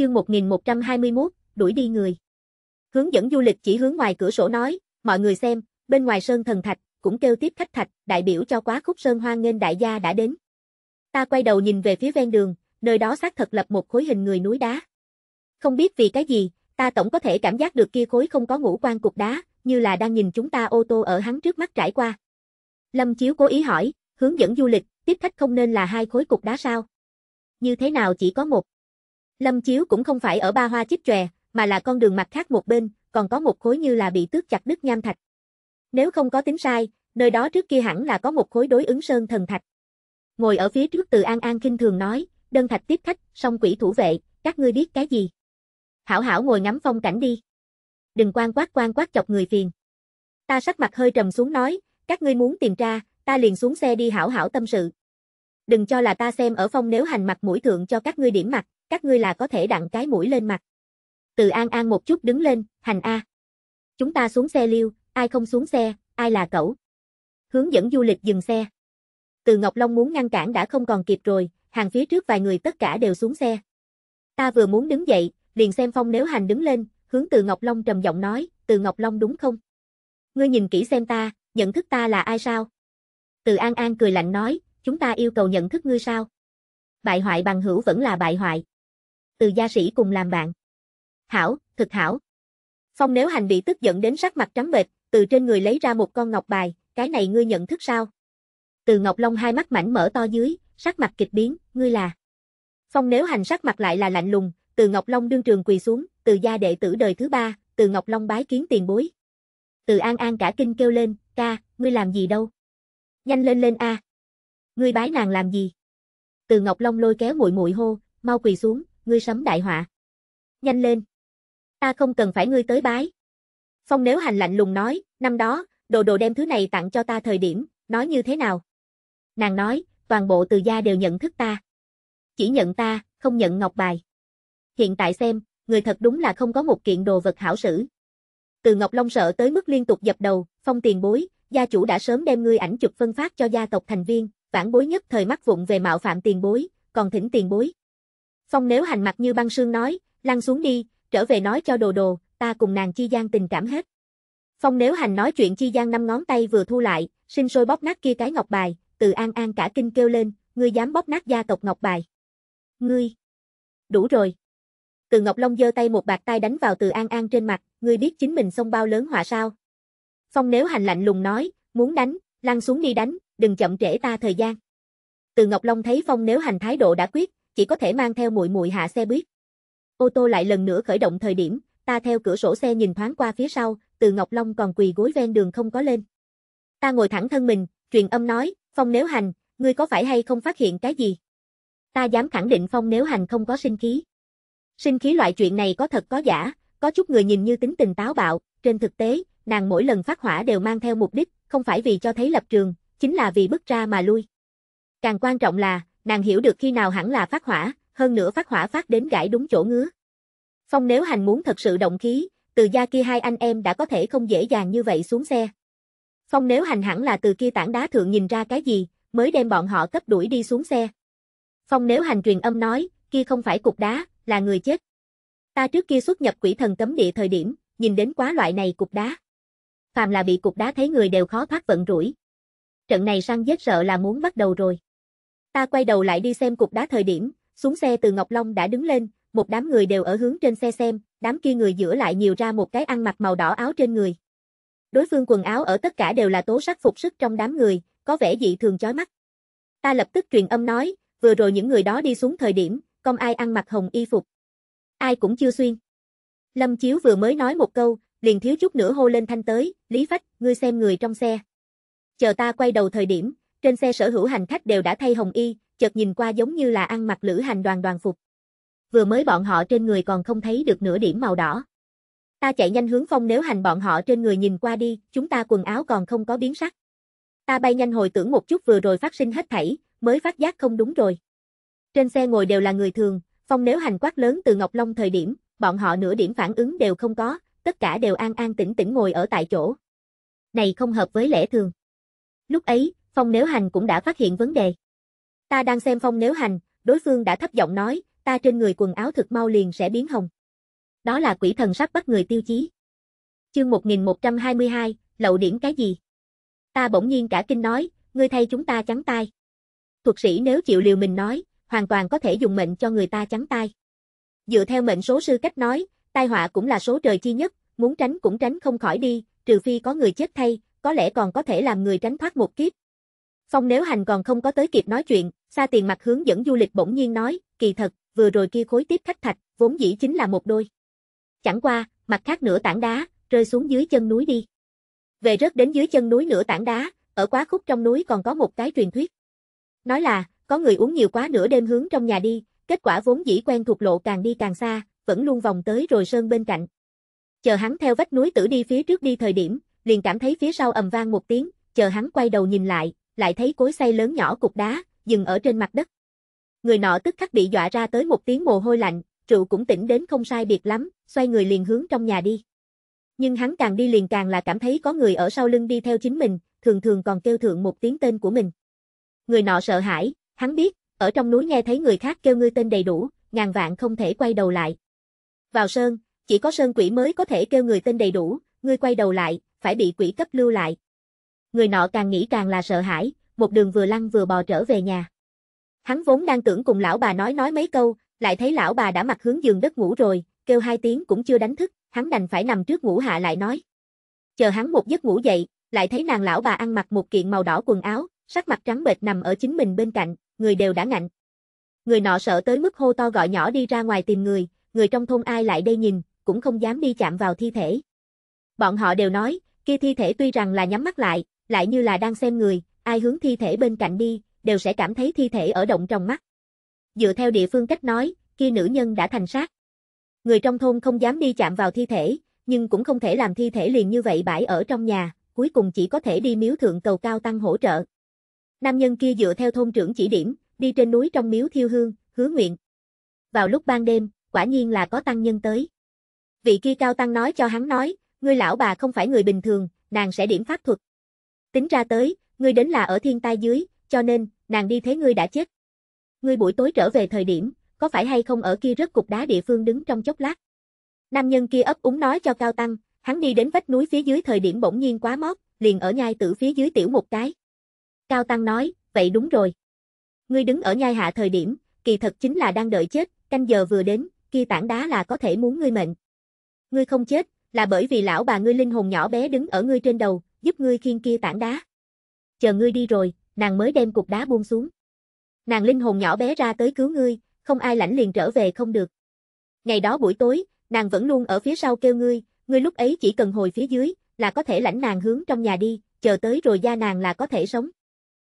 chương 1121, đuổi đi người. Hướng dẫn du lịch chỉ hướng ngoài cửa sổ nói, mọi người xem, bên ngoài sơn thần thạch, cũng kêu tiếp khách thạch, đại biểu cho quá khúc sơn hoa nghênh đại gia đã đến. Ta quay đầu nhìn về phía ven đường, nơi đó xác thật lập một khối hình người núi đá. Không biết vì cái gì, ta tổng có thể cảm giác được kia khối không có ngũ quan cục đá, như là đang nhìn chúng ta ô tô ở hắn trước mắt trải qua. Lâm Chiếu cố ý hỏi, hướng dẫn du lịch, tiếp khách không nên là hai khối cục đá sao? Như thế nào chỉ có một? Lâm Chiếu cũng không phải ở ba hoa chích chòe, mà là con đường mặt khác một bên, còn có một khối như là bị tước chặt đứt nham thạch. Nếu không có tính sai, nơi đó trước kia hẳn là có một khối đối ứng sơn thần thạch. Ngồi ở phía trước Từ An An kinh thường nói, đơn thạch tiếp khách, song quỷ thủ vệ, các ngươi biết cái gì? Hảo hảo ngồi ngắm phong cảnh đi. Đừng quan quát quan quát chọc người phiền. Ta sắc mặt hơi trầm xuống nói, các ngươi muốn tìm ra, ta liền xuống xe đi hảo hảo tâm sự. Đừng cho là ta xem ở phong nếu hành mặt mũi thượng cho các ngươi điểm mặt, các ngươi là có thể đặng cái mũi lên mặt. Từ An An một chút đứng lên, hành A. Chúng ta xuống xe liêu, ai không xuống xe, ai là cậu. Hướng dẫn du lịch dừng xe. Từ Ngọc Long muốn ngăn cản đã không còn kịp rồi, hàng phía trước vài người tất cả đều xuống xe. Ta vừa muốn đứng dậy, liền xem phong nếu hành đứng lên, hướng từ Ngọc Long trầm giọng nói, từ Ngọc Long đúng không? Ngươi nhìn kỹ xem ta, nhận thức ta là ai sao? Từ An An cười lạnh nói, chúng ta yêu cầu nhận thức ngươi sao? Bại hoại bằng hữu vẫn là bại hoại từ gia sĩ cùng làm bạn. Hảo, thực hảo. Phong nếu hành bị tức giận đến sắc mặt trắng bệch, từ trên người lấy ra một con ngọc bài, cái này ngươi nhận thức sao? Từ Ngọc Long hai mắt mảnh mở to dưới, sắc mặt kịch biến, ngươi là. Phong nếu hành sắc mặt lại là lạnh lùng, từ Ngọc Long đương trường quỳ xuống, từ gia đệ tử đời thứ ba, từ Ngọc Long bái kiến tiền bối. Từ An An cả kinh kêu lên, ca, ngươi làm gì đâu? Nhanh lên lên a. Ngươi bái nàng làm gì? Từ Ngọc Long lôi kéo muội muội hô, mau quỳ xuống, ngươi sấm đại họa. Nhanh lên. Ta không cần phải ngươi tới bái. Phong nếu hành lạnh lùng nói, năm đó, đồ đồ đem thứ này tặng cho ta thời điểm, nói như thế nào? Nàng nói, toàn bộ từ gia đều nhận thức ta. Chỉ nhận ta, không nhận ngọc bài. Hiện tại xem, người thật đúng là không có một kiện đồ vật hảo sử. Từ Ngọc Long sợ tới mức liên tục dập đầu, phong tiền bối, gia chủ đã sớm đem ngươi ảnh chụp phân phát cho gia tộc thành viên, vãn bối nhất thời mắc vụng về mạo phạm tiền bối, còn thỉnh tiền bối. Phong nếu hành mặt như băng sương nói, lăn xuống đi, trở về nói cho đồ đồ, ta cùng nàng chi gian tình cảm hết. Phong nếu hành nói chuyện chi gian năm ngón tay vừa thu lại, sinh sôi bóp nát kia cái ngọc bài, từ an an cả kinh kêu lên, ngươi dám bóp nát gia tộc ngọc bài. Ngươi! Đủ rồi! Từ Ngọc Long giơ tay một bạc tay đánh vào từ An An trên mặt, ngươi biết chính mình xông bao lớn họa sao? Phong nếu hành lạnh lùng nói, muốn đánh, lăn xuống đi đánh, đừng chậm trễ ta thời gian. Từ Ngọc Long thấy Phong nếu hành thái độ đã quyết, chỉ có thể mang theo muội muội hạ xe buýt. Ô tô lại lần nữa khởi động thời điểm, ta theo cửa sổ xe nhìn thoáng qua phía sau, Từ Ngọc Long còn quỳ gối ven đường không có lên. Ta ngồi thẳng thân mình, truyền âm nói, Phong Nếu Hành, ngươi có phải hay không phát hiện cái gì? Ta dám khẳng định Phong Nếu Hành không có sinh khí. Sinh khí loại chuyện này có thật có giả, có chút người nhìn như tính tình táo bạo, trên thực tế, nàng mỗi lần phát hỏa đều mang theo mục đích, không phải vì cho thấy lập trường, chính là vì bức ra mà lui. Càng quan trọng là, nàng hiểu được khi nào hẳn là phát hỏa, hơn nữa phát hỏa phát đến gãi đúng chỗ ngứa. Phong nếu hành muốn thật sự động khí, từ gia kia hai anh em đã có thể không dễ dàng như vậy xuống xe. Phong nếu hành hẳn là từ kia tảng đá thượng nhìn ra cái gì, mới đem bọn họ cấp đuổi đi xuống xe. Phong nếu hành truyền âm nói, kia không phải cục đá, là người chết. Ta trước kia xuất nhập quỷ thần cấm địa thời điểm, nhìn đến quá loại này cục đá. Phàm là bị cục đá thấy người đều khó thoát vận rủi. Trận này săn giết sợ là muốn bắt đầu rồi. Ta quay đầu lại đi xem cục đá thời điểm, xuống xe từ Ngọc Long đã đứng lên, một đám người đều ở hướng trên xe xem, đám kia người giữa lại nhiều ra một cái ăn mặc màu đỏ áo trên người. Đối phương quần áo ở tất cả đều là tố sắc phục sức trong đám người, có vẻ dị thường chói mắt. Ta lập tức truyền âm nói, vừa rồi những người đó đi xuống thời điểm, không ai ăn mặc hồng y phục. Ai cũng chưa xuyên. Lâm Chiếu vừa mới nói một câu, liền thiếu chút nữa hô lên thanh tới, Lý Phách, ngươi xem người trong xe. Chờ ta quay đầu thời điểm, trên xe sở hữu hành khách đều đã thay hồng y, chợt nhìn qua giống như là ăn mặc lữ hành đoàn đoàn phục. Vừa mới bọn họ trên người còn không thấy được nửa điểm màu đỏ. Ta chạy nhanh hướng phong nếu hành bọn họ trên người nhìn qua đi, chúng ta quần áo còn không có biến sắc. Ta bay nhanh hồi tưởng một chút vừa rồi phát sinh hết thảy, mới phát giác không đúng rồi. Trên xe ngồi đều là người thường, phong nếu hành quát lớn từ Ngọc Long thời điểm, bọn họ nửa điểm phản ứng đều không có, tất cả đều an an tĩnh tĩnh ngồi ở tại chỗ. Này không hợp với lẽ thường. Lúc ấy, Phong Nếu Hành cũng đã phát hiện vấn đề. Ta đang xem Phong Nếu Hành, đối phương đã thấp giọng nói, ta trên người quần áo thực mau liền sẽ biến hồng. Đó là quỷ thần sắc bắt người tiêu chí. Chương 1122, lậu điển cái gì? Ta bỗng nhiên cả kinh nói, ngươi thay chúng ta trắng tay. Thuật sĩ nếu chịu liều mình nói, hoàn toàn có thể dùng mệnh cho người ta trắng tay. Dựa theo mệnh số sư cách nói, tai họa cũng là số trời chi nhất, muốn tránh cũng tránh không khỏi đi, trừ phi có người chết thay, có lẽ còn có thể làm người tránh thoát một kiếp, Phong nếu hành còn không có tới kịp nói chuyện, xa tiền mặt hướng dẫn du lịch bỗng nhiên nói, kỳ thật, vừa rồi kia khối tiếp khách thạch, vốn dĩ chính là một đôi. Chẳng qua, mặt khác nửa tảng đá, rơi xuống dưới chân núi đi. Về rớt đến dưới chân núi nửa tảng đá, ở quá khúc trong núi còn có một cái truyền thuyết. Nói là, có người uống nhiều quá nửa đêm hướng trong nhà đi, kết quả vốn dĩ quen thuộc lộ càng đi càng xa, vẫn luôn vòng tới rồi sơn bên cạnh. Chờ hắn theo vách núi tử đi phía trước đi thời điểm, liền cảm thấy phía sau ầm vang một tiếng, chờ hắn quay đầu nhìn lại, lại thấy cối xay lớn nhỏ cục đá, dừng ở trên mặt đất. Người nọ tức khắc bị dọa ra tới một tiếng mồ hôi lạnh, rượu cũng tỉnh đến không sai biệt lắm, xoay người liền hướng trong nhà đi. Nhưng hắn càng đi liền càng là cảm thấy có người ở sau lưng đi theo chính mình, thường thường còn kêu thượng một tiếng tên của mình. Người nọ sợ hãi, hắn biết, ở trong núi nghe thấy người khác kêu ngươi tên đầy đủ, ngàn vạn không thể quay đầu lại. Vào sơn, chỉ có sơn quỷ mới có thể kêu người tên đầy đủ, ngươi quay đầu lại, phải bị quỷ cấp lưu lại người nọ càng nghĩ càng là sợ hãi, một đường vừa lăn vừa bò trở về nhà. Hắn vốn đang tưởng cùng lão bà nói nói mấy câu, lại thấy lão bà đã mặt hướng giường đất ngủ rồi, kêu hai tiếng cũng chưa đánh thức, hắn đành phải nằm trước ngủ hạ lại nói. Chờ hắn một giấc ngủ dậy, lại thấy nàng lão bà ăn mặc một kiện màu đỏ quần áo, sắc mặt trắng bệch nằm ở chính mình bên cạnh, người đều đã ngạnh. Người nọ sợ tới mức hô to gọi nhỏ đi ra ngoài tìm người, người trong thôn ai lại đây nhìn, cũng không dám đi chạm vào thi thể. Bọn họ đều nói, kia thi thể tuy rằng là nhắm mắt lại, lại như là đang xem người, ai hướng thi thể bên cạnh đi, đều sẽ cảm thấy thi thể ở động trong mắt. Dựa theo địa phương cách nói, kia nữ nhân đã thành sát. Người trong thôn không dám đi chạm vào thi thể, nhưng cũng không thể làm thi thể liền như vậy bãi ở trong nhà, cuối cùng chỉ có thể đi miếu thượng cầu cao tăng hỗ trợ. Nam nhân kia dựa theo thôn trưởng chỉ điểm, đi trên núi trong miếu thiêu hương, hứa nguyện. Vào lúc ban đêm, quả nhiên là có tăng nhân tới. Vị kia cao tăng nói cho hắn nói, ngươi lão bà không phải người bình thường, nàng sẽ điểm pháp thuật, Tính ra tới, ngươi đến là ở thiên tai dưới, cho nên, nàng đi thế ngươi đã chết. Ngươi buổi tối trở về thời điểm, có phải hay không ở kia rất cục đá địa phương đứng trong chốc lát. Nam nhân kia ấp úng nói cho Cao Tăng, hắn đi đến vách núi phía dưới thời điểm bỗng nhiên quá mót, liền ở nhai tử phía dưới tiểu một cái. Cao Tăng nói, vậy đúng rồi. Ngươi đứng ở nhai hạ thời điểm, kỳ thật chính là đang đợi chết, canh giờ vừa đến, kia tảng đá là có thể muốn ngươi mệnh. Ngươi không chết, là bởi vì lão bà ngươi linh hồn nhỏ bé đứng ở ngươi trên đầu, giúp ngươi khiêng kia tảng đá. Chờ ngươi đi rồi, nàng mới đem cục đá buông xuống. Nàng linh hồn nhỏ bé ra tới cứu ngươi, không ai lãnh liền trở về không được. Ngày đó buổi tối, nàng vẫn luôn ở phía sau kêu ngươi, ngươi lúc ấy chỉ cần hồi phía dưới, là có thể lãnh nàng hướng trong nhà đi, chờ tới rồi gia nàng là có thể sống.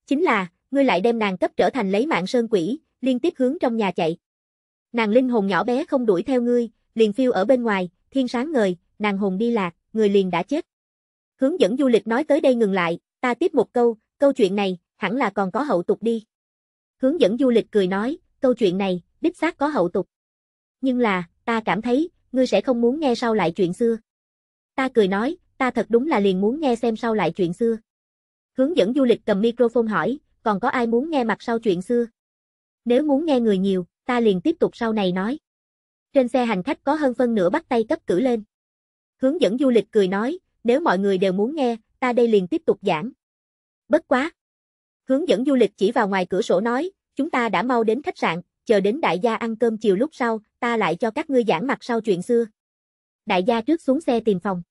Chính là, ngươi lại đem nàng cấp trở thành lấy mạng sơn quỷ, liên tiếp hướng trong nhà chạy. Nàng linh hồn nhỏ bé không đuổi theo ngươi, liền phiêu ở bên ngoài, thiên sáng ngời, nàng hồn đi lạc, người liền đã chết. Hướng dẫn du lịch nói tới đây ngừng lại, ta tiếp một câu, câu chuyện này, hẳn là còn có hậu tục đi. Hướng dẫn du lịch cười nói, câu chuyện này, đích xác có hậu tục. Nhưng là, ta cảm thấy, ngươi sẽ không muốn nghe sau lại chuyện xưa. Ta cười nói, ta thật đúng là liền muốn nghe xem sau lại chuyện xưa. Hướng dẫn du lịch cầm microphone hỏi, còn có ai muốn nghe mặt sau chuyện xưa? Nếu muốn nghe người nhiều, ta liền tiếp tục sau này nói. Trên xe hành khách có hơn phân nửa bắt tay cấp cử lên. Hướng dẫn du lịch cười nói, nếu mọi người đều muốn nghe, ta đây liền tiếp tục giảng. Bất quá. Hướng dẫn du lịch chỉ vào ngoài cửa sổ nói, chúng ta đã mau đến khách sạn, chờ đến đại gia ăn cơm chiều lúc sau, ta lại cho các ngươi giảng mặt sau chuyện xưa. Đại gia trước xuống xe tìm phòng.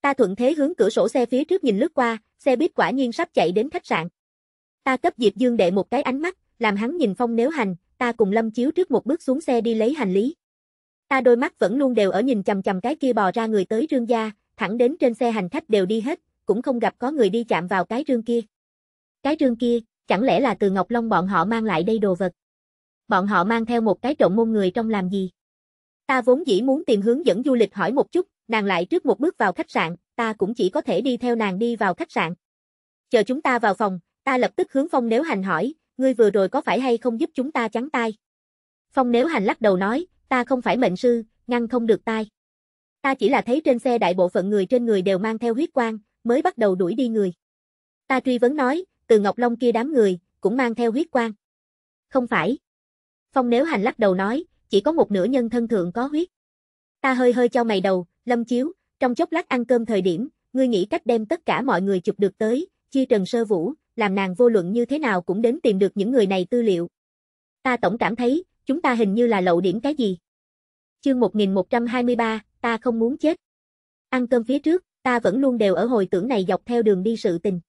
Ta thuận thế hướng cửa sổ xe phía trước nhìn lướt qua, xe buýt quả nhiên sắp chạy đến khách sạn. Ta cấp Diệp Dương đệ một cái ánh mắt, làm hắn nhìn phong nếu hành, ta cùng Lâm Chiếu trước một bước xuống xe đi lấy hành lý. Ta đôi mắt vẫn luôn đều ở nhìn chằm chằm cái kia bò ra người tới Trương gia, thẳng đến trên xe hành khách đều đi hết, cũng không gặp có người đi chạm vào cái rương kia. Cái rương kia, chẳng lẽ là từ Ngọc Long bọn họ mang lại đây đồ vật? Bọn họ mang theo một cái trộm môn người trong làm gì? Ta vốn dĩ muốn tìm hướng dẫn du lịch hỏi một chút, nàng lại trước một bước vào khách sạn, ta cũng chỉ có thể đi theo nàng đi vào khách sạn. Chờ chúng ta vào phòng, ta lập tức hướng Phong Nếu Hành hỏi, ngươi vừa rồi có phải hay không giúp chúng ta trắng tay? Phong Nếu Hành lắc đầu nói, ta không phải mệnh sư, ngăn không được tai. Ta chỉ là thấy trên xe đại bộ phận người trên người đều mang theo huyết quang, mới bắt đầu đuổi đi người. Ta truy vấn nói, từ Ngọc Long kia đám người, cũng mang theo huyết quang. Không phải. Phong Nếu Hành lắc đầu nói, chỉ có một nửa nhân thân thượng có huyết. Ta hơi hơi cho mày đầu, lâm chiếu, trong chốc lát ăn cơm thời điểm, ngươi nghĩ cách đem tất cả mọi người chụp được tới, chia Trần Sơ Vũ, làm nàng vô luận như thế nào cũng đến tìm được những người này tư liệu. Ta tổng cảm thấy, chúng ta hình như là lậu điểm cái gì. Chương 1123, ta không muốn chết. Ăn cơm phía trước, ta vẫn luôn đều ở hồi tưởng này dọc theo đường đi sự tình.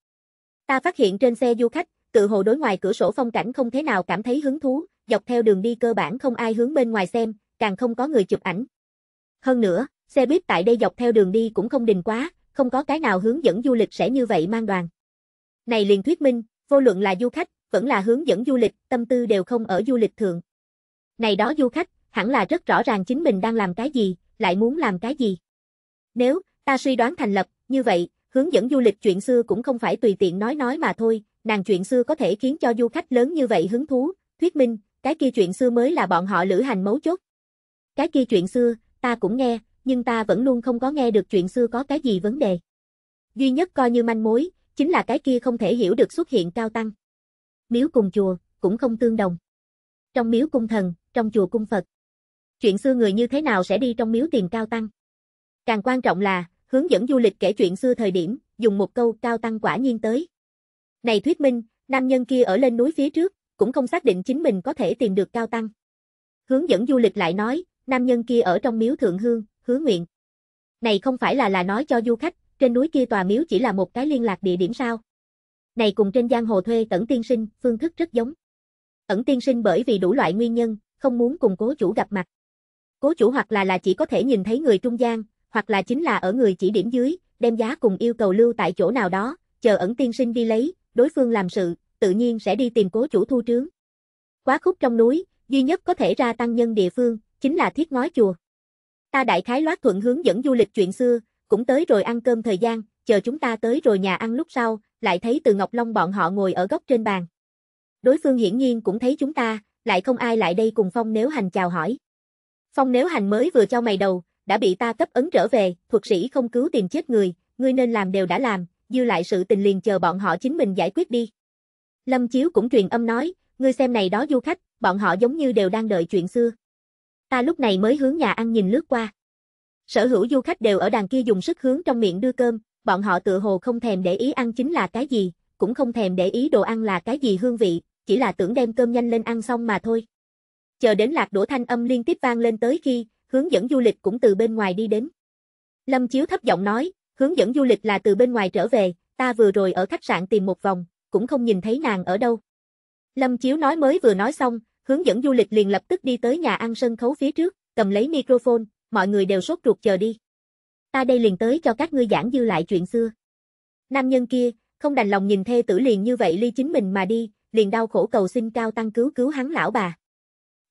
Ta phát hiện trên xe du khách, tự hồ đối ngoài cửa sổ phong cảnh không thế nào cảm thấy hứng thú, dọc theo đường đi cơ bản không ai hướng bên ngoài xem, càng không có người chụp ảnh. Hơn nữa, xe buýt tại đây dọc theo đường đi cũng không đình quá, không có cái nào hướng dẫn du lịch sẽ như vậy mang đoàn. Này liền thuyết minh, vô luận là du khách, vẫn là hướng dẫn du lịch, tâm tư đều không ở du lịch thường. Này đó du khách, hẳn là rất rõ ràng chính mình đang làm cái gì, lại muốn làm cái gì? Nếu, ta suy đoán thành lập, như vậy, hướng dẫn du lịch chuyện xưa cũng không phải tùy tiện nói nói mà thôi, nàng chuyện xưa có thể khiến cho du khách lớn như vậy hứng thú, thuyết minh, cái kia chuyện xưa mới là bọn họ lữ hành mấu chốt. Cái kia chuyện xưa, ta cũng nghe, nhưng ta vẫn luôn không có nghe được chuyện xưa có cái gì vấn đề. Duy nhất coi như manh mối, chính là cái kia không thể hiểu được xuất hiện cao tăng. Miếu cùng chùa, cũng không tương đồng. Trong miếu cung thần, trong chùa cung Phật chuyện xưa người như thế nào sẽ đi trong miếu tiền cao tăng. Càng quan trọng là, hướng dẫn du lịch kể chuyện xưa thời điểm, dùng một câu cao tăng quả nhiên tới. Này thuyết minh, nam nhân kia ở lên núi phía trước, cũng không xác định chính mình có thể tìm được cao tăng. Hướng dẫn du lịch lại nói, nam nhân kia ở trong miếu thượng hương, hứa nguyện. Này không phải là là nói cho du khách, trên núi kia tòa miếu chỉ là một cái liên lạc địa điểm sao. Này cùng trên giang hồ thuê tẩn tiên sinh, phương thức rất giống. Ẩn tiên sinh bởi vì đủ loại nguyên nhân, không muốn cùng cố chủ gặp mặt. Cố chủ hoặc là là chỉ có thể nhìn thấy người trung gian, hoặc là chính là ở người chỉ điểm dưới, đem giá cùng yêu cầu lưu tại chỗ nào đó, chờ ẩn tiên sinh đi lấy, đối phương làm sự, tự nhiên sẽ đi tìm cố chủ thu trướng. Quá khúc trong núi, duy nhất có thể ra tăng nhân địa phương, chính là thiết ngói chùa. Ta đại khái loát thuận hướng dẫn du lịch chuyện xưa, cũng tới rồi ăn cơm thời gian, chờ chúng ta tới rồi nhà ăn lúc sau, lại thấy từ Ngọc Long bọn họ ngồi ở góc trên bàn. Đối phương hiển nhiên cũng thấy chúng ta, lại không ai lại đây cùng phong nếu hành chào hỏi. Phong nếu hành mới vừa cho mày đầu, đã bị ta cấp ấn trở về, thuật sĩ không cứu tìm chết người, ngươi nên làm đều đã làm, dư lại sự tình liền chờ bọn họ chính mình giải quyết đi. Lâm Chiếu cũng truyền âm nói, ngươi xem này đó du khách, bọn họ giống như đều đang đợi chuyện xưa. Ta lúc này mới hướng nhà ăn nhìn lướt qua. Sở hữu du khách đều ở đàn kia dùng sức hướng trong miệng đưa cơm, bọn họ tự hồ không thèm để ý ăn chính là cái gì, cũng không thèm để ý đồ ăn là cái gì hương vị, chỉ là tưởng đem cơm nhanh lên ăn xong mà thôi chờ đến lạc đổ thanh âm liên tiếp vang lên tới khi, hướng dẫn du lịch cũng từ bên ngoài đi đến. Lâm Chiếu thấp giọng nói, hướng dẫn du lịch là từ bên ngoài trở về, ta vừa rồi ở khách sạn tìm một vòng, cũng không nhìn thấy nàng ở đâu. Lâm Chiếu nói mới vừa nói xong, hướng dẫn du lịch liền lập tức đi tới nhà ăn sân khấu phía trước, cầm lấy microphone, mọi người đều sốt ruột chờ đi. Ta đây liền tới cho các ngươi giảng dư lại chuyện xưa. Nam nhân kia, không đành lòng nhìn thê tử liền như vậy ly chính mình mà đi, liền đau khổ cầu xin cao tăng cứu cứu hắn lão bà.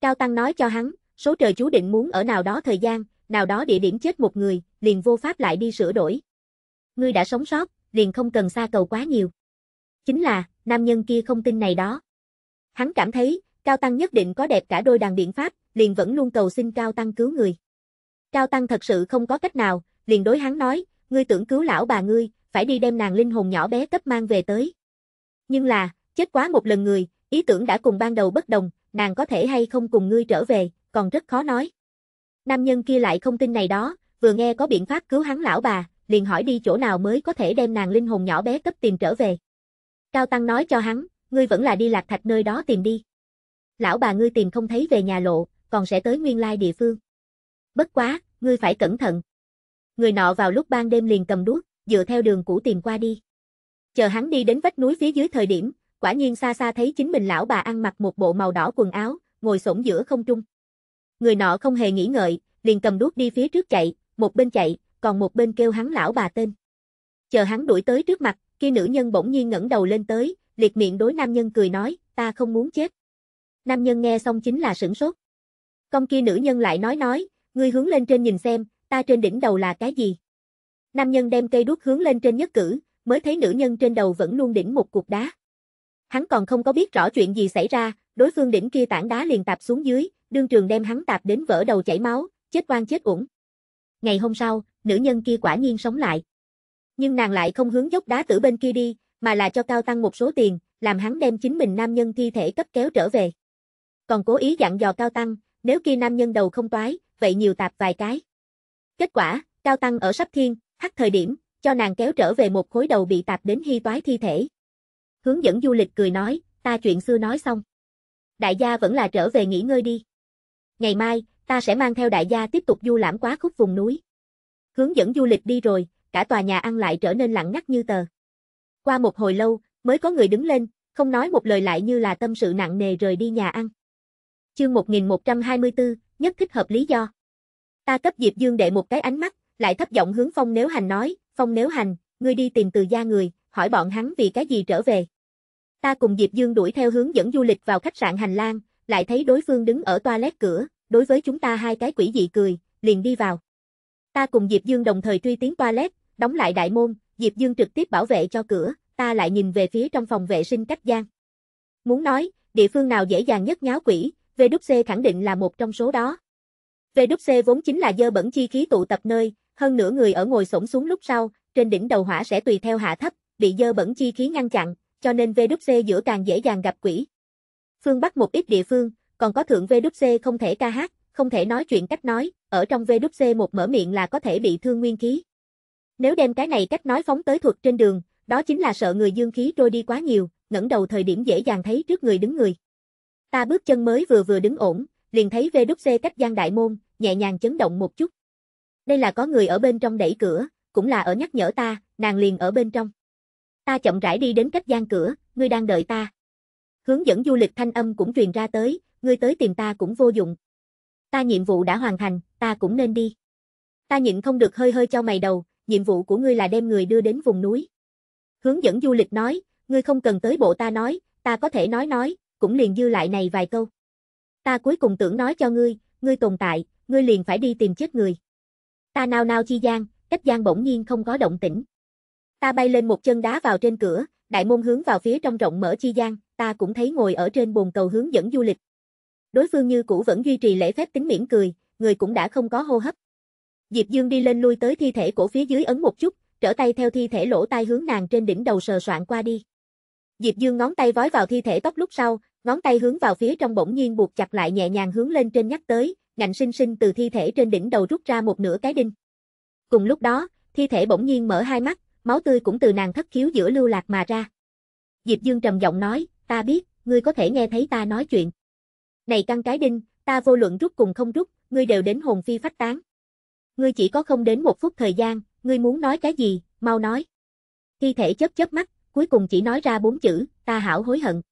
Cao Tăng nói cho hắn, số trời chú định muốn ở nào đó thời gian, nào đó địa điểm chết một người, liền vô pháp lại đi sửa đổi. Ngươi đã sống sót, liền không cần xa cầu quá nhiều. Chính là, nam nhân kia không tin này đó. Hắn cảm thấy, Cao Tăng nhất định có đẹp cả đôi đàn biện pháp, liền vẫn luôn cầu xin Cao Tăng cứu người. Cao Tăng thật sự không có cách nào, liền đối hắn nói, ngươi tưởng cứu lão bà ngươi, phải đi đem nàng linh hồn nhỏ bé cấp mang về tới. Nhưng là, chết quá một lần người, ý tưởng đã cùng ban đầu bất đồng, nàng có thể hay không cùng ngươi trở về, còn rất khó nói. Nam nhân kia lại không tin này đó, vừa nghe có biện pháp cứu hắn lão bà, liền hỏi đi chỗ nào mới có thể đem nàng linh hồn nhỏ bé cấp tìm trở về. Cao Tăng nói cho hắn, ngươi vẫn là đi lạc thạch nơi đó tìm đi. Lão bà ngươi tìm không thấy về nhà lộ, còn sẽ tới nguyên lai địa phương. Bất quá, ngươi phải cẩn thận. Người nọ vào lúc ban đêm liền cầm đuốc, dựa theo đường cũ tìm qua đi. Chờ hắn đi đến vách núi phía dưới thời điểm, quả nhiên xa xa thấy chính mình lão bà ăn mặc một bộ màu đỏ quần áo, ngồi sổng giữa không trung. Người nọ không hề nghĩ ngợi, liền cầm đuốc đi phía trước chạy, một bên chạy, còn một bên kêu hắn lão bà tên. Chờ hắn đuổi tới trước mặt, kia nữ nhân bỗng nhiên ngẩng đầu lên tới, liệt miệng đối nam nhân cười nói, ta không muốn chết. Nam nhân nghe xong chính là sửng sốt. Công kia nữ nhân lại nói nói, ngươi hướng lên trên nhìn xem, ta trên đỉnh đầu là cái gì. Nam nhân đem cây đuốc hướng lên trên nhất cử, mới thấy nữ nhân trên đầu vẫn luôn đỉnh một cục đá hắn còn không có biết rõ chuyện gì xảy ra, đối phương đỉnh kia tảng đá liền tạp xuống dưới, đương trường đem hắn tạp đến vỡ đầu chảy máu, chết oan chết uổng. Ngày hôm sau, nữ nhân kia quả nhiên sống lại. Nhưng nàng lại không hướng dốc đá tử bên kia đi, mà là cho Cao Tăng một số tiền, làm hắn đem chính mình nam nhân thi thể cấp kéo trở về. Còn cố ý dặn dò Cao Tăng, nếu kia nam nhân đầu không toái, vậy nhiều tạp vài cái. Kết quả, Cao Tăng ở sắp thiên, hắc thời điểm, cho nàng kéo trở về một khối đầu bị tạp đến hy toái thi thể hướng dẫn du lịch cười nói, ta chuyện xưa nói xong. Đại gia vẫn là trở về nghỉ ngơi đi. Ngày mai, ta sẽ mang theo đại gia tiếp tục du lãm quá khúc vùng núi. Hướng dẫn du lịch đi rồi, cả tòa nhà ăn lại trở nên lặng ngắt như tờ. Qua một hồi lâu, mới có người đứng lên, không nói một lời lại như là tâm sự nặng nề rời đi nhà ăn. Chương 1124, nhất thích hợp lý do. Ta cấp Diệp Dương đệ một cái ánh mắt, lại thấp giọng hướng Phong Nếu Hành nói, Phong Nếu Hành, ngươi đi tìm từ gia người, hỏi bọn hắn vì cái gì trở về. Ta cùng Diệp Dương đuổi theo hướng dẫn du lịch vào khách sạn hành lang, lại thấy đối phương đứng ở toilet cửa, đối với chúng ta hai cái quỷ dị cười, liền đi vào. Ta cùng Diệp Dương đồng thời truy tiến toilet, đóng lại đại môn, Diệp Dương trực tiếp bảo vệ cho cửa, ta lại nhìn về phía trong phòng vệ sinh cách gian. Muốn nói, địa phương nào dễ dàng nhất nháo quỷ, VWC khẳng định là một trong số đó. VWC vốn chính là dơ bẩn chi khí tụ tập nơi, hơn nửa người ở ngồi xổm xuống lúc sau, trên đỉnh đầu hỏa sẽ tùy theo hạ thấp, bị dơ bẩn chi khí ngăn chặn, cho nên VWC giữa càng dễ dàng gặp quỷ. Phương Bắc một ít địa phương, còn có thượng VWC không thể ca hát, không thể nói chuyện cách nói, ở trong VWC một mở miệng là có thể bị thương nguyên khí. Nếu đem cái này cách nói phóng tới thuật trên đường, đó chính là sợ người dương khí trôi đi quá nhiều, ngẩng đầu thời điểm dễ dàng thấy trước người đứng người. Ta bước chân mới vừa vừa đứng ổn, liền thấy VWC cách gian đại môn, nhẹ nhàng chấn động một chút. Đây là có người ở bên trong đẩy cửa, cũng là ở nhắc nhở ta, nàng liền ở bên trong. Ta chậm rãi đi đến cách gian cửa, ngươi đang đợi ta. Hướng dẫn du lịch thanh âm cũng truyền ra tới, ngươi tới tìm ta cũng vô dụng. Ta nhiệm vụ đã hoàn thành, ta cũng nên đi. Ta nhịn không được hơi hơi cho mày đầu, nhiệm vụ của ngươi là đem người đưa đến vùng núi. Hướng dẫn du lịch nói, ngươi không cần tới bộ ta nói, ta có thể nói nói, cũng liền dư lại này vài câu. Ta cuối cùng tưởng nói cho ngươi, ngươi tồn tại, ngươi liền phải đi tìm chết người. Ta nào nào chi gian, cách gian bỗng nhiên không có động tĩnh. Ta bay lên một chân đá vào trên cửa, đại môn hướng vào phía trong rộng mở chi gian, ta cũng thấy ngồi ở trên bồn cầu hướng dẫn du lịch. Đối phương như cũ vẫn duy trì lễ phép tính miễn cười, người cũng đã không có hô hấp. Diệp Dương đi lên lui tới thi thể cổ phía dưới ấn một chút, trở tay theo thi thể lỗ tai hướng nàng trên đỉnh đầu sờ soạn qua đi. Diệp Dương ngón tay vói vào thi thể tóc lúc sau, ngón tay hướng vào phía trong bỗng nhiên buộc chặt lại nhẹ nhàng hướng lên trên nhắc tới, ngạnh sinh sinh từ thi thể trên đỉnh đầu rút ra một nửa cái đinh. Cùng lúc đó, thi thể bỗng nhiên mở hai mắt, máu tươi cũng từ nàng thất khiếu giữa lưu lạc mà ra. Diệp Dương trầm giọng nói, ta biết, ngươi có thể nghe thấy ta nói chuyện. Này căng cái đinh, ta vô luận rút cùng không rút, ngươi đều đến hồn phi phách tán. Ngươi chỉ có không đến một phút thời gian, ngươi muốn nói cái gì, mau nói. Thi thể chớp chớp mắt, cuối cùng chỉ nói ra bốn chữ, ta hảo hối hận.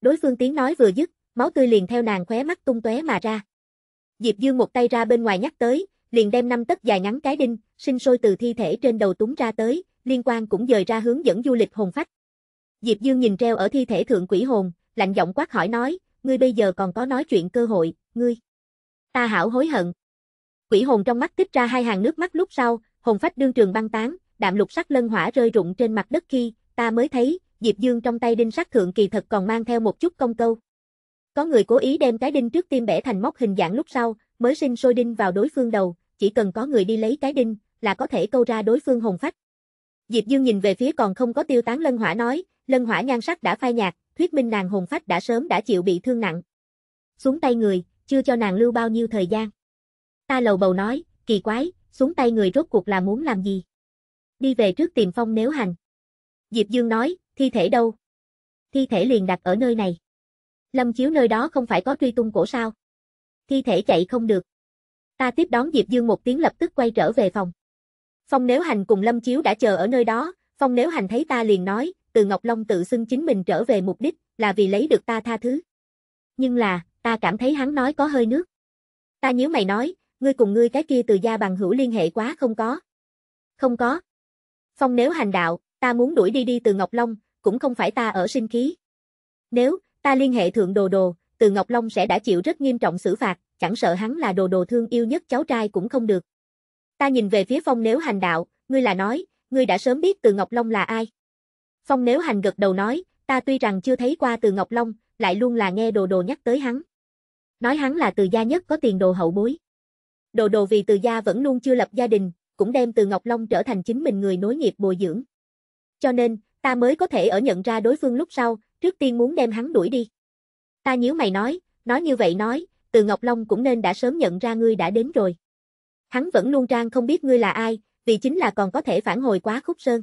Đối phương tiếng nói vừa dứt, máu tươi liền theo nàng khóe mắt tung tóe mà ra. Diệp Dương một tay ra bên ngoài nhắc tới, liền đem năm tấc dài ngắn cái đinh, sinh sôi từ thi thể trên đầu túng ra tới, liên quan cũng dời ra hướng dẫn du lịch hồn phách. Diệp Dương nhìn treo ở thi thể thượng quỷ hồn, lạnh giọng quát hỏi nói, ngươi bây giờ còn có nói chuyện cơ hội, ngươi. Ta hảo hối hận. Quỷ hồn trong mắt tích ra hai hàng nước mắt lúc sau, hồn phách đương trường băng tán, đạm lục sắc lân hỏa rơi rụng trên mặt đất khi, ta mới thấy, Diệp Dương trong tay đinh sắc thượng kỳ thật còn mang theo một chút công câu. Có người cố ý đem cái đinh trước tim bẻ thành móc hình dạng lúc sau, mới sinh sôi đinh vào đối phương đầu, chỉ cần có người đi lấy cái đinh, là có thể câu ra đối phương hồn phách. Diệp Dương nhìn về phía còn không có tiêu tán lân hỏa nói, lân hỏa nhan sắc đã phai nhạt, thuyết minh nàng hồn phách đã sớm đã chịu bị thương nặng. Xuống tay người, chưa cho nàng lưu bao nhiêu thời gian. Ta lầu bầu nói, kỳ quái, xuống tay người rốt cuộc là muốn làm gì? Đi về trước tìm phong nếu hành. Diệp Dương nói, thi thể đâu? Thi thể liền đặt ở nơi này. Lâm chiếu nơi đó không phải có truy tung cổ sao? Thi thể chạy không được. Ta tiếp đón Diệp Dương một tiếng lập tức quay trở về phòng. Phong Nếu Hành cùng Lâm Chiếu đã chờ ở nơi đó, Phong Nếu Hành thấy ta liền nói, từ Ngọc Long tự xưng chính mình trở về mục đích, là vì lấy được ta tha thứ. Nhưng là, ta cảm thấy hắn nói có hơi nước. Ta nhíu mày nói, ngươi cùng ngươi cái kia từ gia bằng hữu liên hệ quá không có. Không có. Phong Nếu Hành đạo, ta muốn đuổi đi đi từ Ngọc Long, cũng không phải ta ở sinh khí. Nếu, ta liên hệ thượng đồ đồ, từ Ngọc Long sẽ đã chịu rất nghiêm trọng xử phạt, chẳng sợ hắn là đồ đồ thương yêu nhất cháu trai cũng không được. Ta nhìn về phía Phong Nếu Hành đạo, ngươi là nói, ngươi đã sớm biết Từ Ngọc Long là ai. Phong Nếu Hành gật đầu nói, ta tuy rằng chưa thấy qua Từ Ngọc Long, lại luôn là nghe đồ đồ nhắc tới hắn. Nói hắn là từ gia nhất có tiền đồ hậu bối. Đồ đồ vì từ gia vẫn luôn chưa lập gia đình, cũng đem Từ Ngọc Long trở thành chính mình người nối nghiệp bồi dưỡng. Cho nên, ta mới có thể ở nhận ra đối phương lúc sau, trước tiên muốn đem hắn đuổi đi. Ta nhíu mày nói, nói như vậy nói, Từ Ngọc Long cũng nên đã sớm nhận ra ngươi đã đến rồi. Hắn vẫn luôn trang không biết ngươi là ai, vì chính là còn có thể phản hồi quá khúc sơn.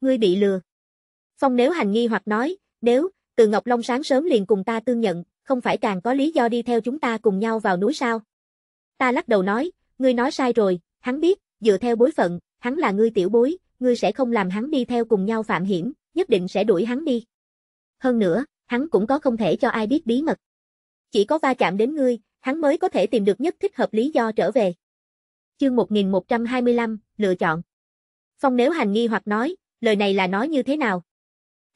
Ngươi bị lừa. Phong nếu hành nghi hoặc nói, nếu, từ Ngọc Long sáng sớm liền cùng ta tương nhận, không phải càng có lý do đi theo chúng ta cùng nhau vào núi sao? Ta lắc đầu nói, ngươi nói sai rồi, hắn biết, dựa theo bối phận, hắn là ngươi tiểu bối, ngươi sẽ không làm hắn đi theo cùng nhau phạm hiểm, nhất định sẽ đuổi hắn đi. Hơn nữa, hắn cũng có không thể cho ai biết bí mật. Chỉ có va chạm đến ngươi, hắn mới có thể tìm được nhất thích hợp lý do trở về. Chương 1125, lựa chọn. Phong nếu hành nghi hoặc nói, lời này là nói như thế nào?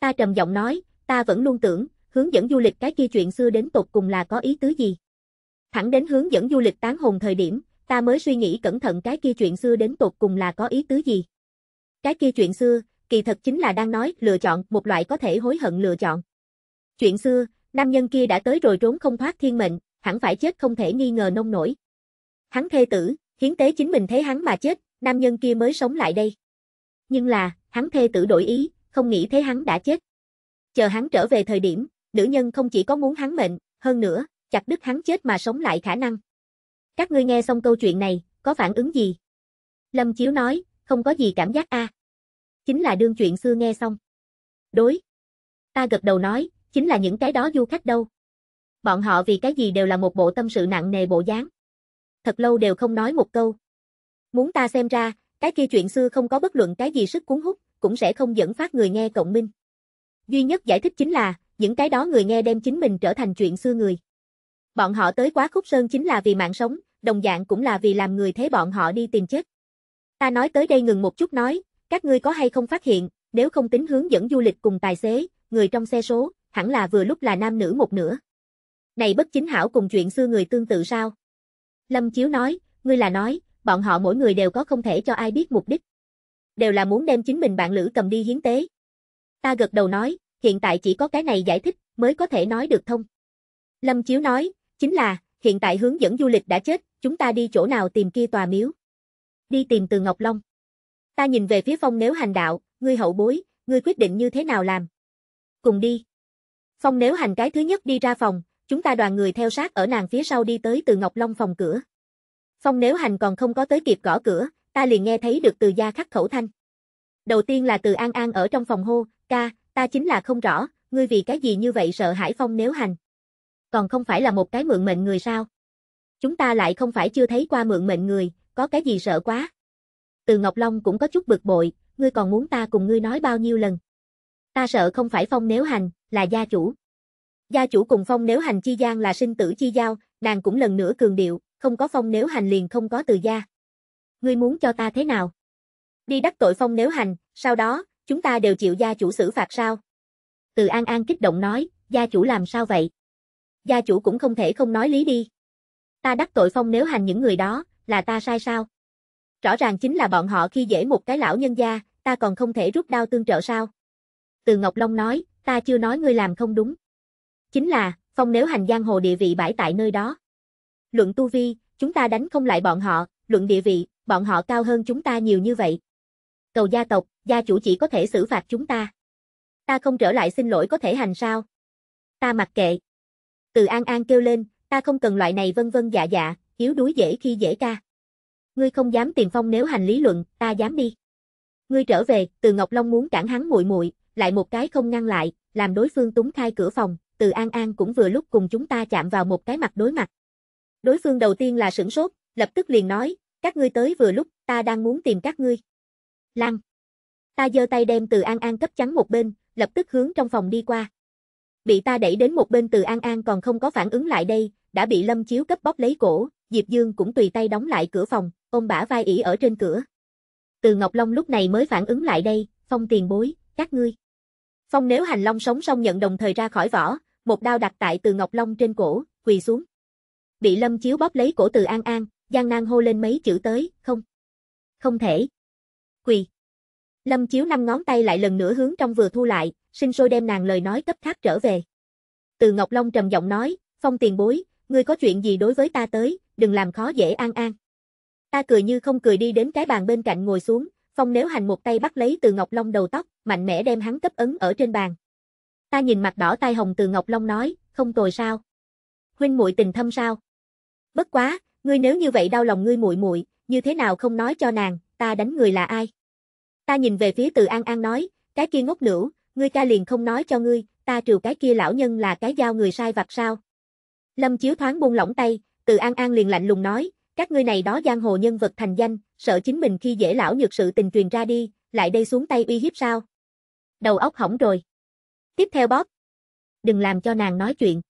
Ta trầm giọng nói, ta vẫn luôn tưởng, hướng dẫn du lịch cái kia chuyện xưa đến tột cùng là có ý tứ gì. Thẳng đến hướng dẫn du lịch tán hồn thời điểm, ta mới suy nghĩ cẩn thận cái kia chuyện xưa đến tột cùng là có ý tứ gì. Cái kia chuyện xưa, kỳ thật chính là đang nói lựa chọn một loại có thể hối hận lựa chọn. Chuyện xưa, nam nhân kia đã tới rồi trốn không thoát thiên mệnh, hẳn phải chết không thể nghi ngờ nông nổi. Hắn thê tử, hiến tế chính mình thấy hắn mà chết, nam nhân kia mới sống lại đây. Nhưng là, hắn thê tử đổi ý, không nghĩ thế hắn đã chết. Chờ hắn trở về thời điểm, nữ nhân không chỉ có muốn hắn mệnh, hơn nữa, chặt đứt hắn chết mà sống lại khả năng. Các ngươi nghe xong câu chuyện này, có phản ứng gì? Lâm Chiếu nói, không có gì cảm giác a. Chính là đương chuyện xưa nghe xong. Đối. Ta gật đầu nói, chính là những cái đó du khách đâu. Bọn họ vì cái gì đều là một bộ tâm sự nặng nề bộ dáng thật lâu đều không nói một câu. Muốn ta xem ra, cái kia chuyện xưa không có bất luận cái gì sức cuốn hút, cũng sẽ không dẫn phát người nghe cộng minh. Duy nhất giải thích chính là, những cái đó người nghe đem chính mình trở thành chuyện xưa người. Bọn họ tới quá khúc sơn chính là vì mạng sống, đồng dạng cũng là vì làm người thế bọn họ đi tìm chết. Ta nói tới đây ngừng một chút nói, các ngươi có hay không phát hiện, nếu không tính hướng dẫn du lịch cùng tài xế, người trong xe số, hẳn là vừa lúc là nam nữ một nửa. Này bất chính hảo cùng chuyện xưa người tương tự sao? Lâm Chiếu nói, ngươi là nói, bọn họ mỗi người đều có không thể cho ai biết mục đích. Đều là muốn đem chính mình bạn lữ cầm đi hiến tế. Ta gật đầu nói, hiện tại chỉ có cái này giải thích, mới có thể nói được thông. Lâm Chiếu nói, chính là, hiện tại hướng dẫn du lịch đã chết, chúng ta đi chỗ nào tìm kia tòa miếu. Đi tìm từ Ngọc Long. Ta nhìn về phía phong nếu hành đạo, ngươi hậu bối, ngươi quyết định như thế nào làm. Cùng đi. Phong nếu hành cái thứ nhất đi ra phòng, chúng ta đoàn người theo sát ở nàng phía sau đi tới từ Ngọc Long phòng cửa. Phong nếu hành còn không có tới kịp gõ cửa, ta liền nghe thấy được từ gia khắc khẩu thanh. Đầu tiên là từ An An ở trong phòng hô, ca, ta chính là không rõ, ngươi vì cái gì như vậy sợ hãi phong nếu hành. Còn không phải là một cái mượn mệnh người sao? Chúng ta lại không phải chưa thấy qua mượn mệnh người, có cái gì sợ quá. Từ Ngọc Long cũng có chút bực bội, ngươi còn muốn ta cùng ngươi nói bao nhiêu lần. Ta sợ không phải phong nếu hành, là gia chủ. Gia chủ cùng phong nếu hành chi gian là sinh tử chi giao, nàng cũng lần nữa cường điệu, không có phong nếu hành liền không có từ gia. Ngươi muốn cho ta thế nào? Đi đắc tội phong nếu hành, sau đó, chúng ta đều chịu gia chủ xử phạt sao? Từ An An kích động nói, gia chủ làm sao vậy? Gia chủ cũng không thể không nói lý đi. Ta đắc tội phong nếu hành những người đó, là ta sai sao? Rõ ràng chính là bọn họ khi dễ một cái lão nhân gia, ta còn không thể rút đao tương trợ sao? Từ Ngọc Long nói, ta chưa nói ngươi làm không đúng. Chính là, phong nếu hành giang hồ địa vị bãi tại nơi đó. Luận tu vi, chúng ta đánh không lại bọn họ, luận địa vị, bọn họ cao hơn chúng ta nhiều như vậy. Cầu gia tộc, gia chủ chỉ có thể xử phạt chúng ta. Ta không trở lại xin lỗi có thể hành sao? Ta mặc kệ. Từ An An kêu lên, ta không cần loại này vân vân dạ dạ, yếu đuối dễ khi dễ ca. Ngươi không dám tìm phong nếu hành lý luận, ta dám đi. Ngươi trở về, Từ Ngọc Long muốn cản hắn muội muội, lại một cái không ngăn lại, làm đối phương túng khai cửa phòng, từ An An cũng vừa lúc cùng chúng ta chạm vào một cái mặt đối mặt. Đối phương đầu tiên là sửng sốt, lập tức liền nói, các ngươi tới vừa lúc, ta đang muốn tìm các ngươi. Lăng. Ta giơ tay đem từ An An cấp chắn một bên, lập tức hướng trong phòng đi qua. Bị ta đẩy đến một bên từ An An còn không có phản ứng lại đây, đã bị Lâm Chiếu cấp bóp lấy cổ, Diệp Dương cũng tùy tay đóng lại cửa phòng, ôm bả vai ỉ ở trên cửa. Từ Ngọc Long lúc này mới phản ứng lại đây, phong tiền bối, các ngươi. Phong nếu hành long sống xong nhận đồng thời ra khỏi vỏ, một đao đặt tại từ ngọc long trên cổ, quỳ xuống. Bị lâm chiếu bóp lấy cổ từ an an, gian nan hô lên mấy chữ tới, không. Không thể. Quỳ. Lâm chiếu năm ngón tay lại lần nữa hướng trong vừa thu lại, sinh sôi đem nàng lời nói cấp thác trở về. Từ Ngọc Long trầm giọng nói, Phong tiền bối, ngươi có chuyện gì đối với ta tới, đừng làm khó dễ an an. Ta cười như không cười đi đến cái bàn bên cạnh ngồi xuống, Phong nếu hành một tay bắt lấy từ Ngọc Long đầu tóc, mạnh mẽ đem hắn cấp ấn ở trên bàn. Ta nhìn mặt đỏ tai hồng từ Ngọc Long nói, không tồi sao? Huynh muội tình thâm sao? Bất quá, ngươi nếu như vậy đau lòng ngươi muội muội, như thế nào không nói cho nàng, ta đánh người là ai? Ta nhìn về phía Từ An An nói, cái kia ngốc nữ, ngươi ca liền không nói cho ngươi, ta trừ cái kia lão nhân là cái dao người sai vặt sao? Lâm Chiếu thoáng buông lỏng tay, Từ An An liền lạnh lùng nói, các ngươi này đó giang hồ nhân vật thành danh, sợ chính mình khi dễ lão nhược sự tình truyền ra đi, lại đây xuống tay uy hiếp sao? Đầu óc hỏng rồi. Tiếp theo bóp. Đừng làm cho nàng nói chuyện.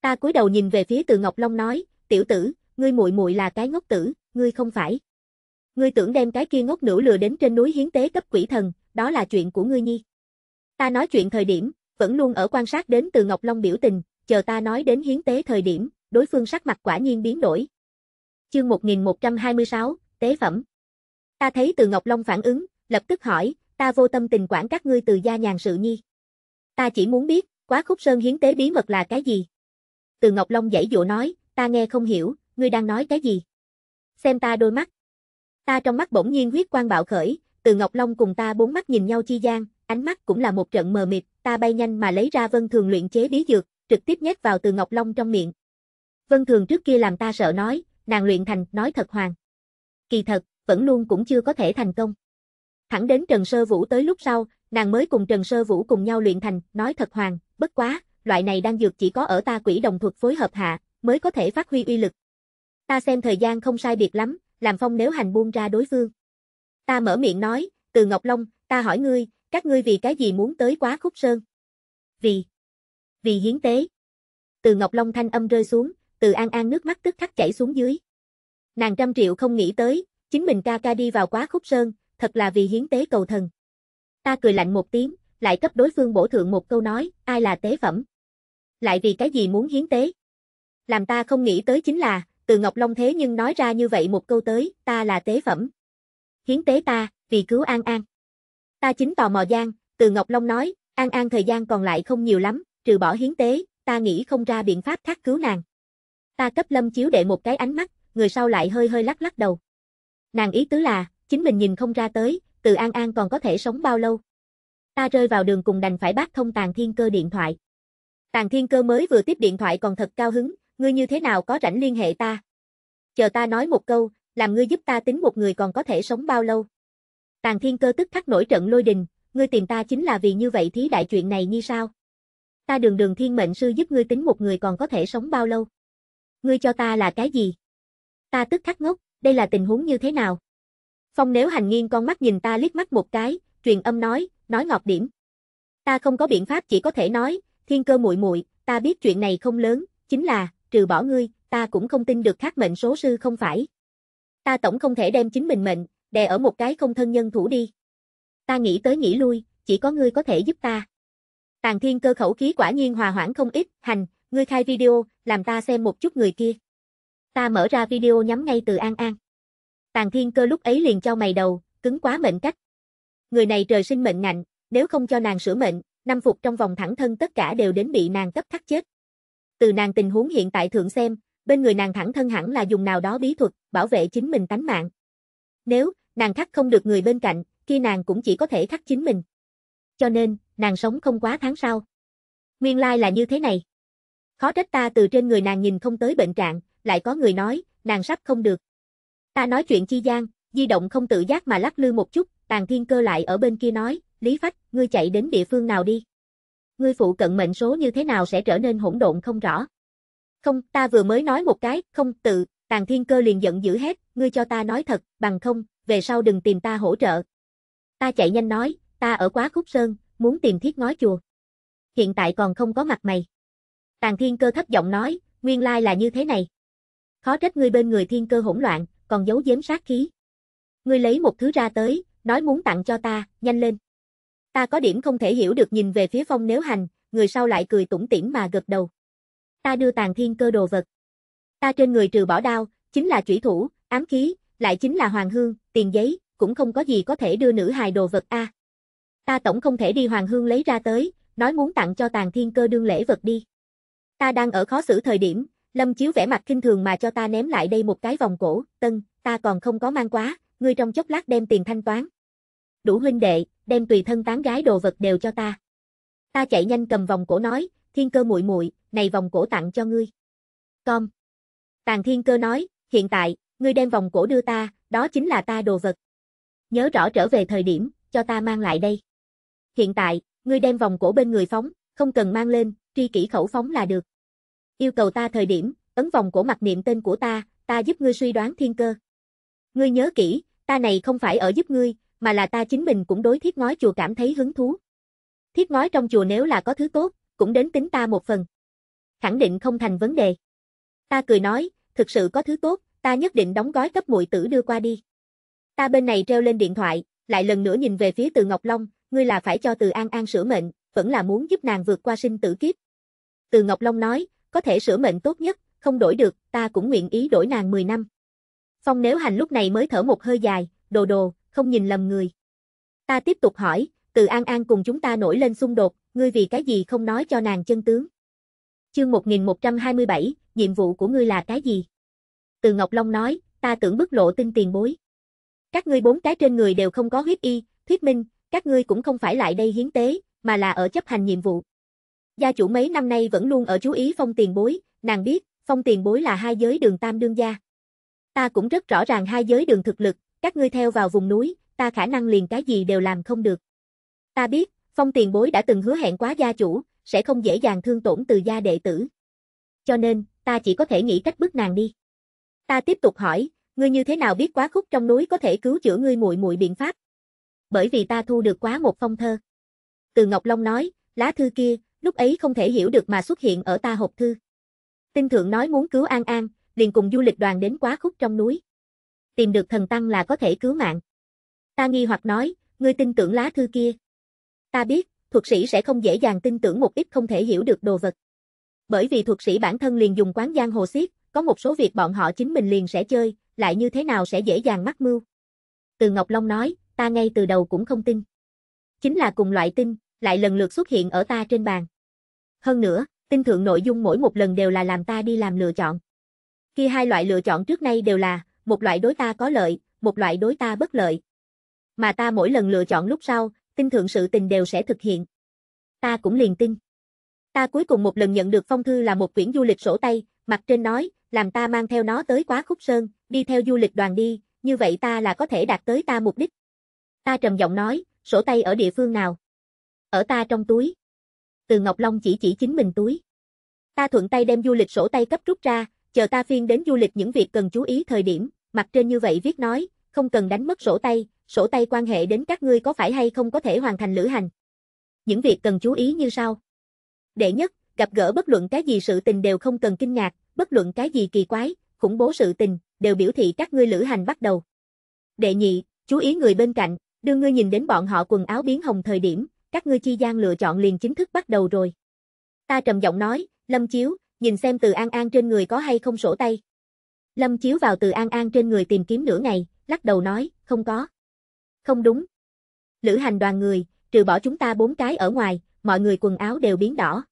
Ta cúi đầu nhìn về phía Từ Ngọc Long nói, "Tiểu tử, ngươi muội muội là cái ngốc tử, ngươi không phải. Ngươi tưởng đem cái kia ngốc nữ lừa đến trên núi hiến tế cấp quỷ thần, đó là chuyện của ngươi nhi." Ta nói chuyện thời điểm, vẫn luôn ở quan sát đến Từ Ngọc Long biểu tình, chờ ta nói đến hiến tế thời điểm, đối phương sắc mặt quả nhiên biến đổi. Chương 1126, tế phẩm. Ta thấy từ Ngọc Long phản ứng, lập tức hỏi, ta vô tâm tình quản các ngươi từ gia nhàn sự nhi. Ta chỉ muốn biết, quá khúc sơn hiến tế bí mật là cái gì. Từ Ngọc Long dãy dụ nói, ta nghe không hiểu, ngươi đang nói cái gì. Xem ta đôi mắt. Ta trong mắt bỗng nhiên huyết quang bạo khởi, từ Ngọc Long cùng ta bốn mắt nhìn nhau chi gian, ánh mắt cũng là một trận mờ mịt, ta bay nhanh mà lấy ra vân thường luyện chế bí dược, trực tiếp nhét vào từ Ngọc Long trong miệng. Vân thường trước kia làm ta sợ nói, nàng luyện thành, nói thật hoàng kỳ thật, vẫn luôn cũng chưa có thể thành công. Thẳng đến Trần Sơ Vũ tới lúc sau, nàng mới cùng Trần Sơ Vũ cùng nhau luyện thành, nói thật hoàng, bất quá, loại này đang dược chỉ có ở ta quỷ đồng thuật phối hợp hạ, mới có thể phát huy uy lực. Ta xem thời gian không sai biệt lắm, làm phong nếu hành buông ra đối phương. Ta mở miệng nói, từ Ngọc Long, ta hỏi ngươi, các ngươi vì cái gì muốn tới quá khúc sơn? Vì, vì hiến tế. Từ Ngọc Long thanh âm rơi xuống, từ an an nước mắt tức khắc chảy xuống dưới. Nàng trăm triệu không nghĩ tới, chính mình ca ca đi vào quá khúc sơn, thật là vì hiến tế cầu thần. Ta cười lạnh một tiếng, lại cấp đối phương bổ thượng một câu nói, ai là tế phẩm. Lại vì cái gì muốn hiến tế? Làm ta không nghĩ tới chính là, từ Ngọc Long thế nhưng nói ra như vậy một câu tới, ta là tế phẩm. Hiến tế ta, vì cứu An An. Ta chính tò mò gian, từ Ngọc Long nói, An An thời gian còn lại không nhiều lắm, trừ bỏ hiến tế, ta nghĩ không ra biện pháp khác cứu nàng. Ta cấp lâm chiếu đệ một cái ánh mắt, người sau lại hơi hơi lắc lắc đầu. Nàng ý tứ là, chính mình nhìn không ra tới, từ An An còn có thể sống bao lâu. Ta rơi vào đường cùng đành phải bác thông Tàng Thiên Cơ điện thoại. Tàng Thiên Cơ mới vừa tiếp điện thoại còn thật cao hứng, ngươi như thế nào có rảnh liên hệ ta. Chờ ta nói một câu, làm ngươi giúp ta tính một người còn có thể sống bao lâu. Tàng Thiên Cơ tức khắc nổi trận lôi đình, ngươi tìm ta chính là vì như vậy thí đại chuyện này như sao? Ta đường đường thiên mệnh sư giúp ngươi tính một người còn có thể sống bao lâu? Ngươi cho ta là cái gì? Ta tức khắc ngốc, đây là tình huống như thế nào? Phong nếu hành nghiêng con mắt nhìn ta liếc mắt một cái, truyền âm nói, nói ngọt điểm. Ta không có biện pháp chỉ có thể nói, thiên cơ muội muội, ta biết chuyện này không lớn, chính là, trừ bỏ ngươi, ta cũng không tin được khắc mệnh số sư không phải. Ta tổng không thể đem chính mình mệnh, đè ở một cái không thân nhân thủ đi. Ta nghĩ tới nghĩ lui, chỉ có ngươi có thể giúp ta. tàng thiên cơ khẩu khí quả nhiên hòa hoãn không ít, hành, ngươi khai video, làm ta xem một chút người kia. Ta mở ra video nhắm ngay từ An An. tàng thiên cơ lúc ấy liền cho mày đầu, cứng quá mệnh cách. Người này trời sinh mệnh ngạnh, nếu không cho nàng sửa mệnh, năm phục trong vòng thẳng thân tất cả đều đến bị nàng cấp thắt chết. Từ nàng tình huống hiện tại thượng xem, bên người nàng thẳng thân hẳn là dùng nào đó bí thuật, bảo vệ chính mình tánh mạng. Nếu, nàng khắc không được người bên cạnh, khi nàng cũng chỉ có thể khắc chính mình. Cho nên, nàng sống không quá tháng sau. Nguyên lai là như thế này. Khó trách ta từ trên người nàng nhìn không tới bệnh trạng, lại có người nói, nàng sắp không được. Ta nói chuyện chi gian, di động không tự giác mà lắc lư một chút, tàn thiên cơ lại ở bên kia nói, Lý Phách, ngươi chạy đến địa phương nào đi. Ngươi phụ cận mệnh số như thế nào sẽ trở nên hỗn độn không rõ. Không, ta vừa mới nói một cái, không, tự, tàn thiên cơ liền giận dữ hết, ngươi cho ta nói thật, bằng không, về sau đừng tìm ta hỗ trợ. Ta chạy nhanh nói, ta ở quá khúc sơn, muốn tìm thiết ngói chùa. Hiện tại còn không có mặt mày. Tàn thiên cơ thấp giọng nói, nguyên lai là như thế này khó trách ngươi bên người thiên cơ hỗn loạn, còn giấu giếm sát khí. Ngươi lấy một thứ ra tới, nói muốn tặng cho ta, nhanh lên. Ta có điểm không thể hiểu được nhìn về phía phong nếu hành, người sau lại cười tủm tỉm mà gật đầu. Ta đưa tàng thiên cơ đồ vật. Ta trên người trừ bỏ đao, chính là chủy thủ, ám khí, lại chính là hoàng hương, tiền giấy, cũng không có gì có thể đưa nữ hài đồ vật a. Ta tổng không thể đi hoàng hương lấy ra tới, nói muốn tặng cho tàng thiên cơ đương lễ vật đi. Ta đang ở khó xử thời điểm, Lâm Chiếu vẻ mặt kinh thường mà cho ta ném lại đây một cái vòng cổ, tân, ta còn không có mang quá, ngươi trong chốc lát đem tiền thanh toán. Đủ huynh đệ, đem tùy thân tán gái đồ vật đều cho ta. Ta chạy nhanh cầm vòng cổ nói, thiên cơ muội muội, này vòng cổ tặng cho ngươi. Com. Tàng thiên cơ nói, hiện tại, ngươi đem vòng cổ đưa ta, đó chính là ta đồ vật. Nhớ rõ trở về thời điểm, cho ta mang lại đây. Hiện tại, ngươi đem vòng cổ bên người phóng, không cần mang lên, tri kỷ khẩu phóng là được yêu cầu ta thời điểm, ấn vòng cổ mặt niệm tên của ta, ta giúp ngươi suy đoán thiên cơ. Ngươi nhớ kỹ, ta này không phải ở giúp ngươi, mà là ta chính mình cũng đối thiết ngói chùa cảm thấy hứng thú. Thiết ngói trong chùa nếu là có thứ tốt, cũng đến tính ta một phần. Khẳng định không thành vấn đề. Ta cười nói, thực sự có thứ tốt, ta nhất định đóng gói cấp muội tử đưa qua đi. Ta bên này treo lên điện thoại, lại lần nữa nhìn về phía Từ Ngọc Long, ngươi là phải cho Từ An An sửa mệnh, vẫn là muốn giúp nàng vượt qua sinh tử kiếp. Từ Ngọc Long nói, có thể sửa mệnh tốt nhất, không đổi được, ta cũng nguyện ý đổi nàng 10 năm. Phong nếu hành lúc này mới thở một hơi dài, đồ đồ, không nhìn lầm người. Ta tiếp tục hỏi, từ An An cùng chúng ta nổi lên xung đột, ngươi vì cái gì không nói cho nàng chân tướng. Chương 1127, nhiệm vụ của ngươi là cái gì? Từ Ngọc Long nói, ta tưởng bức lộ tin tiền bối. Các ngươi bốn cái trên người đều không có huyết y, thuyết minh, các ngươi cũng không phải lại đây hiến tế, mà là ở chấp hành nhiệm vụ. Gia chủ mấy năm nay vẫn luôn ở chú ý phong tiền bối, nàng biết, phong tiền bối là hai giới đường tam đương gia. Ta cũng rất rõ ràng hai giới đường thực lực, các ngươi theo vào vùng núi, ta khả năng liền cái gì đều làm không được. Ta biết, phong tiền bối đã từng hứa hẹn quá gia chủ, sẽ không dễ dàng thương tổn từ gia đệ tử. Cho nên, ta chỉ có thể nghĩ cách bước nàng đi. Ta tiếp tục hỏi, ngươi như thế nào biết quá khúc trong núi có thể cứu chữa ngươi muội muội biện pháp? Bởi vì ta thu được quá một phong thơ. Từ Ngọc Long nói, lá thư kia, lúc ấy không thể hiểu được mà xuất hiện ở ta hộp thư. Tinh thượng nói muốn cứu An An, liền cùng du lịch đoàn đến quá khúc trong núi. Tìm được thần tăng là có thể cứu mạng. Ta nghi hoặc nói, ngươi tin tưởng lá thư kia. Ta biết, thuật sĩ sẽ không dễ dàng tin tưởng một ít không thể hiểu được đồ vật. Bởi vì thuật sĩ bản thân liền dùng quán giang hồ xiết, có một số việc bọn họ chính mình liền sẽ chơi, lại như thế nào sẽ dễ dàng mắc mưu. Từ Ngọc Long nói, ta ngay từ đầu cũng không tin. Chính là cùng loại tin, lại lần lượt xuất hiện ở ta trên bàn. Hơn nữa, tin thượng nội dung mỗi một lần đều là làm ta đi làm lựa chọn. Khi hai loại lựa chọn trước nay đều là, một loại đối ta có lợi, một loại đối ta bất lợi. Mà ta mỗi lần lựa chọn lúc sau, tin thượng sự tình đều sẽ thực hiện. Ta cũng liền tin. Ta cuối cùng một lần nhận được phong thư là một quyển du lịch sổ tay, mặt trên nói, làm ta mang theo nó tới quá khúc sơn, đi theo du lịch đoàn đi, như vậy ta là có thể đạt tới ta mục đích. Ta trầm giọng nói, sổ tay ở địa phương nào? Ở ta trong túi từ Ngọc Long chỉ chỉ chính mình túi. Ta thuận tay đem du lịch sổ tay cấp rút ra, chờ ta phiên đến du lịch những việc cần chú ý thời điểm, mặt trên như vậy viết nói, không cần đánh mất sổ tay, sổ tay quan hệ đến các ngươi có phải hay không có thể hoàn thành lữ hành. Những việc cần chú ý như sau. Đệ nhất, gặp gỡ bất luận cái gì sự tình đều không cần kinh ngạc, bất luận cái gì kỳ quái, khủng bố sự tình, đều biểu thị các ngươi lữ hành bắt đầu. Đệ nhị, chú ý người bên cạnh, đưa ngươi nhìn đến bọn họ quần áo biến hồng thời điểm, các ngươi chi gian lựa chọn liền chính thức bắt đầu rồi. Ta trầm giọng nói, Lâm Chiếu, nhìn xem từ An An trên người có hay không sổ tay. Lâm Chiếu vào từ An An trên người tìm kiếm nửa ngày, lắc đầu nói, không có. Không đúng. Lữ hành đoàn người, trừ bỏ chúng ta bốn cái ở ngoài, mọi người quần áo đều biến đỏ.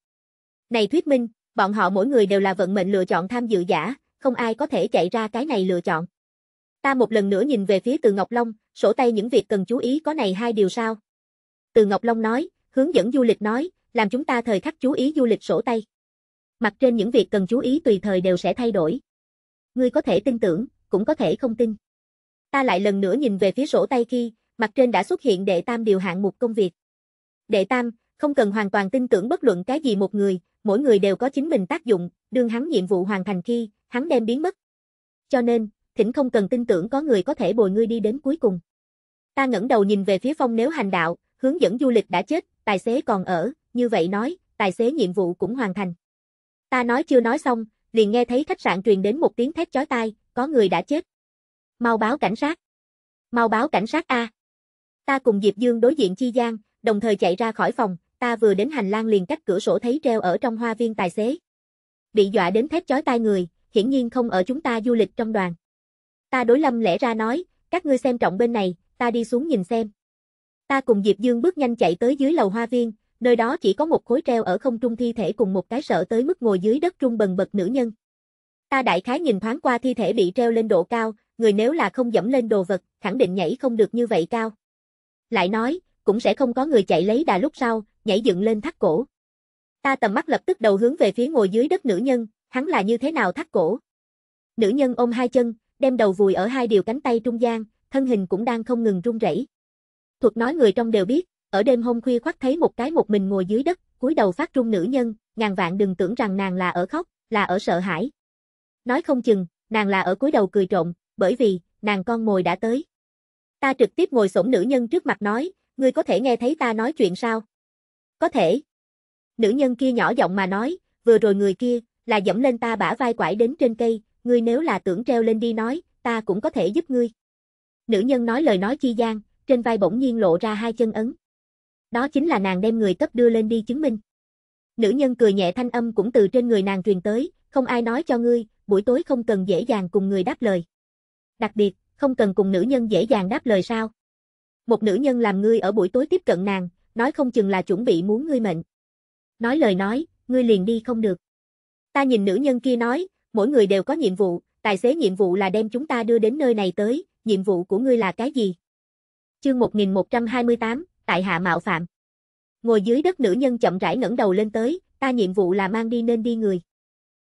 Này thuyết minh, bọn họ mỗi người đều là vận mệnh lựa chọn tham dự giả, không ai có thể chạy ra cái này lựa chọn. Ta một lần nữa nhìn về phía từ Ngọc Long, sổ tay những việc cần chú ý có này hai điều sao? Từ Ngọc Long nói, hướng dẫn du lịch nói, làm chúng ta thời khắc chú ý du lịch sổ tay. Mặt trên những việc cần chú ý tùy thời đều sẽ thay đổi. Ngươi có thể tin tưởng, cũng có thể không tin. Ta lại lần nữa nhìn về phía sổ tay khi, mặt trên đã xuất hiện đệ tam điều hạng mục công việc. Đệ tam, không cần hoàn toàn tin tưởng bất luận cái gì một người, mỗi người đều có chính mình tác dụng, đương hắn nhiệm vụ hoàn thành khi, hắn đem biến mất. Cho nên, thỉnh không cần tin tưởng có người có thể bồi ngươi đi đến cuối cùng. Ta ngẩng đầu nhìn về phía phong nếu hành đạo, hướng dẫn du lịch đã chết, tài xế còn ở, như vậy nói, tài xế nhiệm vụ cũng hoàn thành. Ta nói chưa nói xong, liền nghe thấy khách sạn truyền đến một tiếng thét chói tai, có người đã chết. Mau báo cảnh sát. Mau báo cảnh sát A. Ta cùng Diệp Dương đối diện Chi Giang, đồng thời chạy ra khỏi phòng, ta vừa đến hành lang liền cách cửa sổ thấy treo ở trong hoa viên tài xế. Bị dọa đến thét chói tai người, hiển nhiên không ở chúng ta du lịch trong đoàn. Ta đối lâm lẽ ra nói, các ngươi xem trọng bên này, ta đi xuống nhìn xem. Ta cùng Diệp Dương bước nhanh chạy tới dưới lầu hoa viên, nơi đó chỉ có một khối treo ở không trung thi thể cùng một cái sợ tới mức ngồi dưới đất trung bần bật nữ nhân. Ta đại khái nhìn thoáng qua thi thể bị treo lên độ cao, người nếu là không dẫm lên đồ vật, khẳng định nhảy không được như vậy cao. Lại nói, cũng sẽ không có người chạy lấy đà lúc sau, nhảy dựng lên thắt cổ. Ta tầm mắt lập tức đầu hướng về phía ngồi dưới đất nữ nhân, hắn là như thế nào thắt cổ. Nữ nhân ôm hai chân, đem đầu vùi ở hai điều cánh tay trung gian, thân hình cũng đang không ngừng run rẩy. Thuật nói người trong đều biết, ở đêm hôm khuya khoắt thấy một cái một mình ngồi dưới đất, cúi đầu phát trung nữ nhân, ngàn vạn đừng tưởng rằng nàng là ở khóc, là ở sợ hãi. Nói không chừng, nàng là ở cúi đầu cười trộm, bởi vì, nàng con mồi đã tới. Ta trực tiếp ngồi xổm nữ nhân trước mặt nói, ngươi có thể nghe thấy ta nói chuyện sao? Có thể. Nữ nhân kia nhỏ giọng mà nói, vừa rồi người kia, là dẫm lên ta bả vai quải đến trên cây, ngươi nếu là tưởng treo lên đi nói, ta cũng có thể giúp ngươi. Nữ nhân nói lời nói chi gian, trên vai bỗng nhiên lộ ra hai chân ấn. Đó chính là nàng đem người cấp đưa lên đi chứng minh. Nữ nhân cười nhẹ thanh âm cũng từ trên người nàng truyền tới, không ai nói cho ngươi, buổi tối không cần dễ dàng cùng người đáp lời. Đặc biệt, không cần cùng nữ nhân dễ dàng đáp lời sao? Một nữ nhân làm ngươi ở buổi tối tiếp cận nàng, nói không chừng là chuẩn bị muốn ngươi mệnh. Nói lời nói, ngươi liền đi không được. Ta nhìn nữ nhân kia nói, mỗi người đều có nhiệm vụ, tài xế nhiệm vụ là đem chúng ta đưa đến nơi này tới, nhiệm vụ của ngươi là cái gì? Chương 1128, tại hạ mạo phạm. Ngồi dưới đất nữ nhân chậm rãi ngẩng đầu lên tới, ta nhiệm vụ là mang đi nên đi người.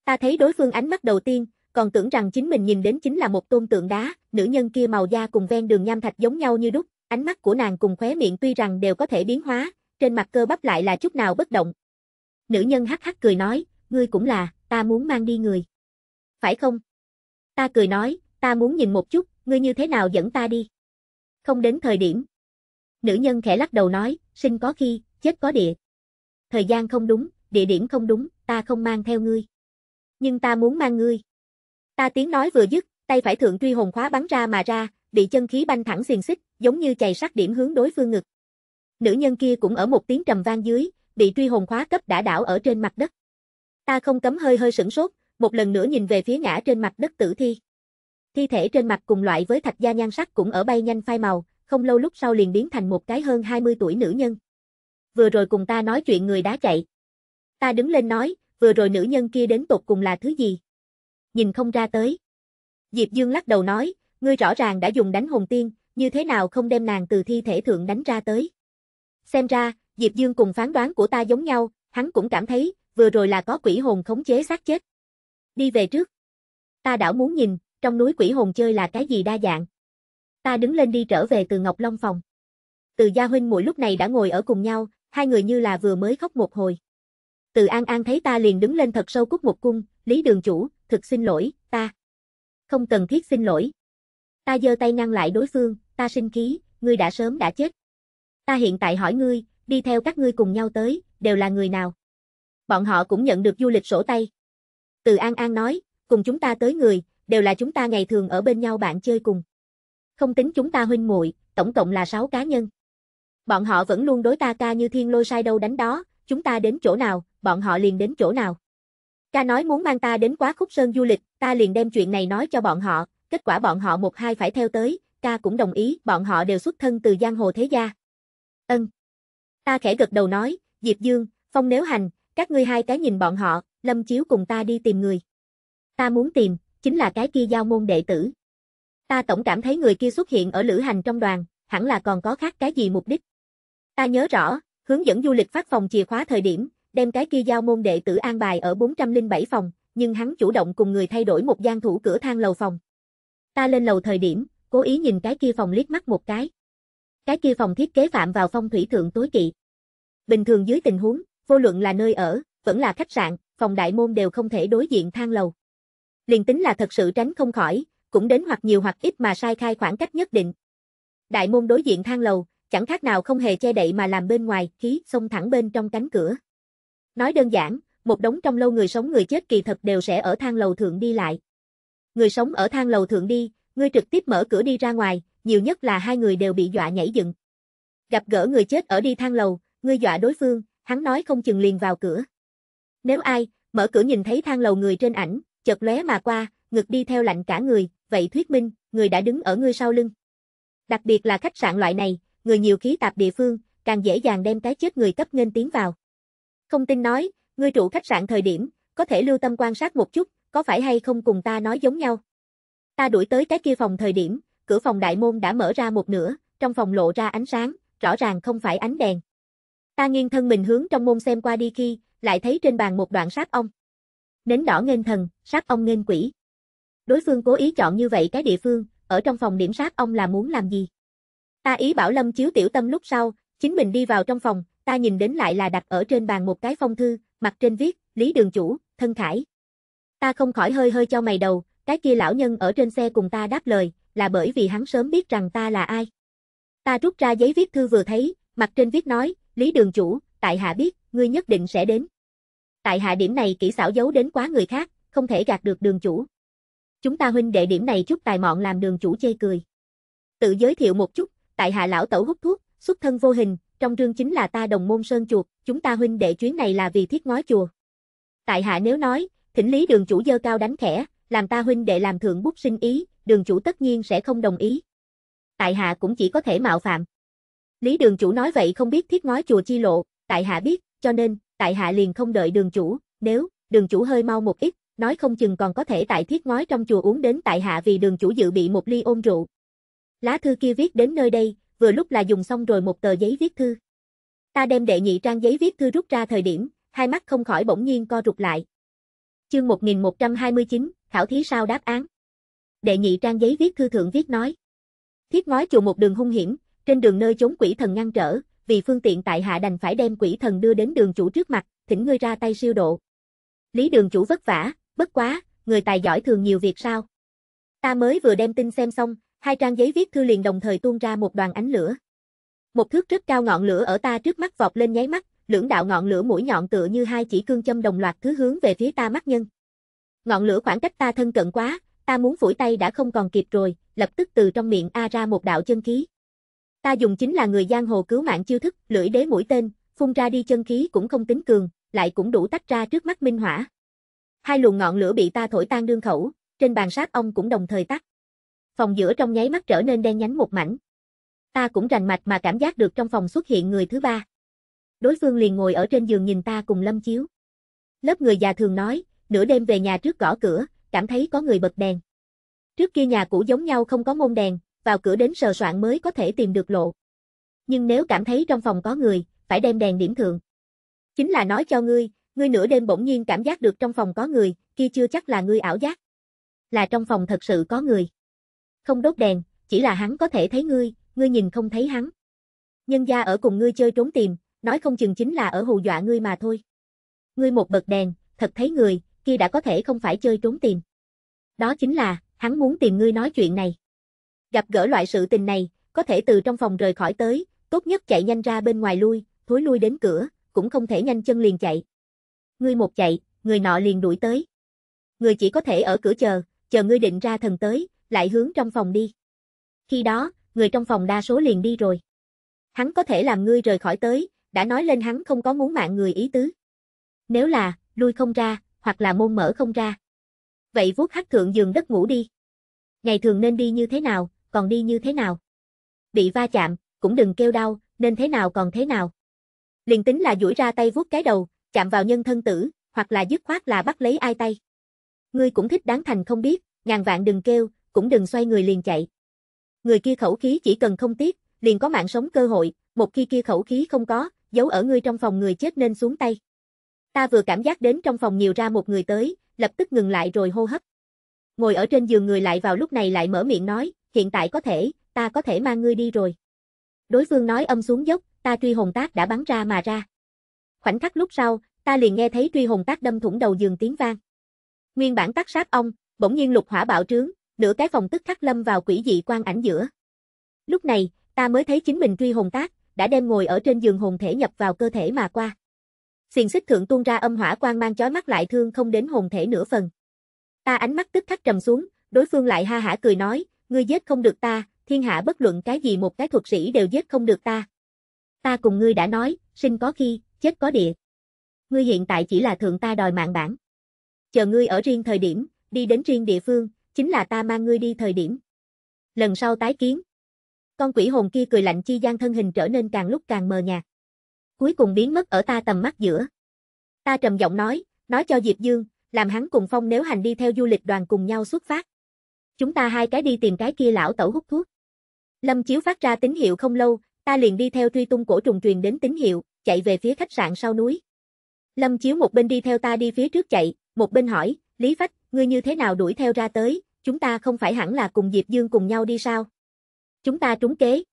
Ta thấy đối phương ánh mắt đầu tiên, còn tưởng rằng chính mình nhìn đến chính là một tôn tượng đá, nữ nhân kia màu da cùng ven đường nham thạch giống nhau như đúc, ánh mắt của nàng cùng khóe miệng tuy rằng đều có thể biến hóa, trên mặt cơ bắp lại là chút nào bất động. Nữ nhân hắc hắc cười nói, ngươi cũng là, ta muốn mang đi người. Phải không? Ta cười nói, ta muốn nhìn một chút, ngươi như thế nào dẫn ta đi? không đến thời điểm. Nữ nhân khẽ lắc đầu nói, sinh có khi, chết có địa. Thời gian không đúng, địa điểm không đúng, ta không mang theo ngươi. Nhưng ta muốn mang ngươi. Ta tiếng nói vừa dứt, tay phải thượng truy hồn khóa bắn ra mà ra, bị chân khí banh thẳng xiềng xích, giống như chày sắt điểm hướng đối phương ngực. Nữ nhân kia cũng ở một tiếng trầm vang dưới, bị truy hồn khóa cấp đã đảo ở trên mặt đất. Ta không cấm hơi hơi sửng sốt, một lần nữa nhìn về phía ngã trên mặt đất tử thi. Thi thể trên mặt cùng loại với thạch gia nhan sắc cũng ở bay nhanh phai màu, không lâu lúc sau liền biến thành một cái hơn 20 tuổi nữ nhân. Vừa rồi cùng ta nói chuyện người đã chạy. Ta đứng lên nói, vừa rồi nữ nhân kia đến tột cùng là thứ gì? Nhìn không ra tới. Diệp Dương lắc đầu nói, ngươi rõ ràng đã dùng đánh hồn tiên, như thế nào không đem nàng từ thi thể thượng đánh ra tới? Xem ra, Diệp Dương cùng phán đoán của ta giống nhau, hắn cũng cảm thấy, vừa rồi là có quỷ hồn khống chế xác chết. Đi về trước. Ta đảo muốn nhìn, trong núi quỷ hồn chơi là cái gì đa dạng. Ta đứng lên đi trở về từ Ngọc Long phòng. Từ gia huynh muội lúc này đã ngồi ở cùng nhau, hai người như là vừa mới khóc một hồi. Từ An An thấy ta liền đứng lên thật sâu cút một cung, Lý Đường Chủ, thực xin lỗi, ta. Không cần thiết xin lỗi. Ta giơ tay ngăn lại đối phương, ta sinh khí, ngươi đã sớm đã chết. Ta hiện tại hỏi ngươi, đi theo các ngươi cùng nhau tới, đều là người nào? Bọn họ cũng nhận được du lịch sổ tay. Từ An An nói, cùng chúng ta tới người, đều là chúng ta ngày thường ở bên nhau bạn chơi cùng. Không tính chúng ta huynh muội, tổng cộng là 6 cá nhân. Bọn họ vẫn luôn đối ta ca như thiên lôi sai đâu đánh đó, chúng ta đến chỗ nào, bọn họ liền đến chỗ nào. Ca nói muốn mang ta đến quá khúc sơn du lịch, ta liền đem chuyện này nói cho bọn họ, kết quả bọn họ một hai phải theo tới, ca cũng đồng ý, bọn họ đều xuất thân từ giang hồ thế gia. Ân. Ta khẽ gật đầu nói, Diệp Dương, Phong Nếu Hành, các ngươi hai cái nhìn bọn họ, Lâm Chiếu cùng ta đi tìm người. Ta muốn tìm, chính là cái kia giao môn đệ tử. Ta tổng cảm thấy người kia xuất hiện ở lữ hành trong đoàn, hẳn là còn có khác cái gì mục đích. Ta nhớ rõ, hướng dẫn du lịch phát phòng chìa khóa thời điểm, đem cái kia giao môn đệ tử an bài ở 407 phòng, nhưng hắn chủ động cùng người thay đổi một gian thủ cửa thang lầu phòng. Ta lên lầu thời điểm, cố ý nhìn cái kia phòng liếc mắt một cái. Cái kia phòng thiết kế phạm vào phong thủy thượng tối kỵ. Bình thường dưới tình huống, vô luận là nơi ở, vẫn là khách sạn, phòng đại môn đều không thể đối diện thang lầu liền tính là thật sự tránh không khỏi, cũng đến hoặc nhiều hoặc ít mà sai khai khoảng cách nhất định. Đại môn đối diện thang lầu, chẳng khác nào không hề che đậy mà làm bên ngoài, khí xông thẳng bên trong cánh cửa. Nói đơn giản, một đống trong lâu người sống người chết kỳ thật đều sẽ ở thang lầu thượng đi lại. Người sống ở thang lầu thượng đi, ngươi trực tiếp mở cửa đi ra ngoài, nhiều nhất là hai người đều bị dọa nhảy dựng. Gặp gỡ người chết ở đi thang lầu, ngươi dọa đối phương, hắn nói không chừng liền vào cửa. Nếu ai, mở cửa nhìn thấy thang lầu người trên ảnh, chợt lóe mà qua, ngực đi theo lạnh cả người, vậy thuyết minh, người đã đứng ở ngươi sau lưng. Đặc biệt là khách sạn loại này, người nhiều khí tạp địa phương, càng dễ dàng đem cái chết người cấp nghênh tiến vào. Không tin nói, ngươi trụ khách sạn thời điểm, có thể lưu tâm quan sát một chút, có phải hay không cùng ta nói giống nhau. Ta đuổi tới cái kia phòng thời điểm, cửa phòng đại môn đã mở ra một nửa, trong phòng lộ ra ánh sáng, rõ ràng không phải ánh đèn. Ta nghiêng thân mình hướng trong môn xem qua đi khi, lại thấy trên bàn một đoạn sáp ong. Nến đỏ nghênh thần, sát ông nghênh quỷ. Đối phương cố ý chọn như vậy cái địa phương, ở trong phòng điểm sát ông là muốn làm gì? Ta ý bảo Lâm Chiếu tiểu tâm lúc sau, chính mình đi vào trong phòng, ta nhìn đến lại là đặt ở trên bàn một cái phong thư, mặt trên viết, Lý Đường Chủ, Thân Khải. Ta không khỏi hơi hơi cho mày đầu, cái kia lão nhân ở trên xe cùng ta đáp lời, là bởi vì hắn sớm biết rằng ta là ai. Ta rút ra giấy viết thư vừa thấy, mặt trên viết nói, Lý Đường Chủ, tại hạ biết, ngươi nhất định sẽ đến tại hạ điểm này kỹ xảo giấu đến quá người khác, không thể gạt được đường chủ. Chúng ta huynh đệ điểm này chút tài mọn làm đường chủ chê cười. Tự giới thiệu một chút, tại hạ lão tẩu hút thuốc, xuất thân vô hình, trong rương chính là ta đồng môn sơn chuột, chúng ta huynh đệ chuyến này là vì thiết ngói chùa. Tại hạ nếu nói, thỉnh lý đường chủ dơ cao đánh khẽ, làm ta huynh đệ làm thượng bút sinh ý, đường chủ tất nhiên sẽ không đồng ý. Tại hạ cũng chỉ có thể mạo phạm. Lý đường chủ nói vậy không biết thiết ngói chùa chi lộ, tại hạ biết, cho nên, tại hạ liền không đợi đường chủ, nếu, đường chủ hơi mau một ít, nói không chừng còn có thể tại thiết ngói trong chùa uống đến tại hạ vì đường chủ dự bị một ly ôm rượu. Lá thư kia viết đến nơi đây, vừa lúc là dùng xong rồi một tờ giấy viết thư. Ta đem đệ nhị trang giấy viết thư rút ra thời điểm, hai mắt không khỏi bỗng nhiên co rụt lại. Chương 1129, khảo thí sao đáp án. Đệ nhị trang giấy viết thư thượng viết nói. Thiết ngói chùa một đường hung hiểm, trên đường nơi chống quỷ thần ngăn trở, vì phương tiện tại hạ đành phải đem quỷ thần đưa đến đường chủ trước mặt, thỉnh ngươi ra tay siêu độ. Lý đường chủ vất vả, bất quá, người tài giỏi thường nhiều việc sao. Ta mới vừa đem tin xem xong, hai trang giấy viết thư liền đồng thời tuôn ra một đoàn ánh lửa. Một thước rất cao ngọn lửa ở ta trước mắt vọt lên nháy mắt, lưỡng đạo ngọn lửa mũi nhọn tựa như hai chỉ cương châm đồng loạt thứ hướng về phía ta mắt nhân. Ngọn lửa khoảng cách ta thân cận quá, ta muốn phủi tay đã không còn kịp rồi, lập tức từ trong miệng a ra một đạo chân khí. Ta dùng chính là người giang hồ cứu mạng chiêu thức, lưỡi đế mũi tên, phun ra đi chân khí cũng không tính cường, lại cũng đủ tách ra trước mắt minh hỏa. Hai luồng ngọn lửa bị ta thổi tan đương khẩu, trên bàn sát ông cũng đồng thời tắt. Phòng giữa trong nháy mắt trở nên đen nhánh một mảnh. Ta cũng rành mạch mà cảm giác được trong phòng xuất hiện người thứ ba. Đối phương liền ngồi ở trên giường nhìn ta cùng Lâm Chiếu. Lớp người già thường nói, nửa đêm về nhà trước gõ cửa, cảm thấy có người bật đèn. Trước kia nhà cũ giống nhau không có môn đèn, vào cửa đến sờ soạn mới có thể tìm được lộ. Nhưng nếu cảm thấy trong phòng có người, phải đem đèn điểm thượng. Chính là nói cho ngươi, ngươi nửa đêm bỗng nhiên cảm giác được trong phòng có người, kia chưa chắc là ngươi ảo giác. Là trong phòng thật sự có người. Không đốt đèn, chỉ là hắn có thể thấy ngươi, ngươi nhìn không thấy hắn. Nhân gia ở cùng ngươi chơi trốn tìm, nói không chừng chính là ở hù dọa ngươi mà thôi. Ngươi một bật đèn, thật thấy người, kia đã có thể không phải chơi trốn tìm. Đó chính là, hắn muốn tìm ngươi nói chuyện này. Gặp gỡ loại sự tình này, có thể từ trong phòng rời khỏi tới, tốt nhất chạy nhanh ra bên ngoài lui, thối lui đến cửa, cũng không thể nhanh chân liền chạy. Ngươi một chạy, người nọ liền đuổi tới. người chỉ có thể ở cửa chờ, chờ ngươi định ra thần tới, lại hướng trong phòng đi. Khi đó, người trong phòng đa số liền đi rồi. Hắn có thể làm ngươi rời khỏi tới, đã nói lên hắn không có muốn mạng người ý tứ. Nếu là, lui không ra, hoặc là môn mở không ra. Vậy vuốt hắc thượng giường đất ngủ đi. Ngày thường nên đi như thế nào, còn đi như thế nào? Bị va chạm, cũng đừng kêu đau, nên thế nào còn thế nào. Liền tính là duỗi ra tay vuốt cái đầu, chạm vào nhân thân tử, hoặc là dứt khoát là bắt lấy ai tay. Ngươi cũng thích đáng thành không biết, ngàn vạn đừng kêu, cũng đừng xoay người liền chạy. Người kia khẩu khí chỉ cần không tiếc, liền có mạng sống cơ hội, một khi kia khẩu khí không có, giấu ở ngươi trong phòng người chết nên xuống tay. Ta vừa cảm giác đến trong phòng nhiều ra một người tới, lập tức ngừng lại rồi hô hấp. Ngồi ở trên giường người lại vào lúc này lại mở miệng nói, hiện tại có thể, ta có thể mang ngươi đi rồi. Đối phương nói âm xuống dốc, ta truy hồn tác đã bắn ra mà ra. Khoảnh khắc lúc sau, ta liền nghe thấy truy hồn tác đâm thủng đầu giường tiếng vang. Nguyên bản tắt sáp ông, bỗng nhiên lục hỏa bạo trướng, nửa cái phòng tức khắc lâm vào quỷ dị quang ảnh giữa. Lúc này, ta mới thấy chính mình truy hồn tác, đã đem ngồi ở trên giường hồn thể nhập vào cơ thể mà qua. Xiền xích thượng tuôn ra âm hỏa quang mang chói mắt lại thương không đến hồn thể nửa phần. Ta ánh mắt tức khắc trầm xuống, đối phương lại ha hả cười nói, ngươi giết không được ta, thiên hạ bất luận cái gì một cái thuật sĩ đều giết không được ta. Ta cùng ngươi đã nói, sinh có khi, chết có địa. Ngươi hiện tại chỉ là thượng ta đòi mạng bản. Chờ ngươi ở riêng thời điểm, đi đến riêng địa phương, chính là ta mang ngươi đi thời điểm. Lần sau tái kiến. Con quỷ hồn kia cười lạnh chi gian thân hình trở nên càng lúc càng mờ nhạt. Cuối cùng biến mất ở ta tầm mắt giữa. Ta trầm giọng nói, nói cho Diệp Dương, làm hắn cùng Phong nếu hành đi theo du lịch đoàn cùng nhau xuất phát chúng ta hai cái đi tìm cái kia lão tẩu hút thuốc. Lâm Chiếu phát ra tín hiệu không lâu, ta liền đi theo truy tung cổ trùng truyền đến tín hiệu, chạy về phía khách sạn sau núi. Lâm Chiếu một bên đi theo ta đi phía trước chạy, một bên hỏi, Lý Phách, ngươi như thế nào đuổi theo ra tới, chúng ta không phải hẳn là cùng Diệp Dương cùng nhau đi sao? Chúng ta trúng kế.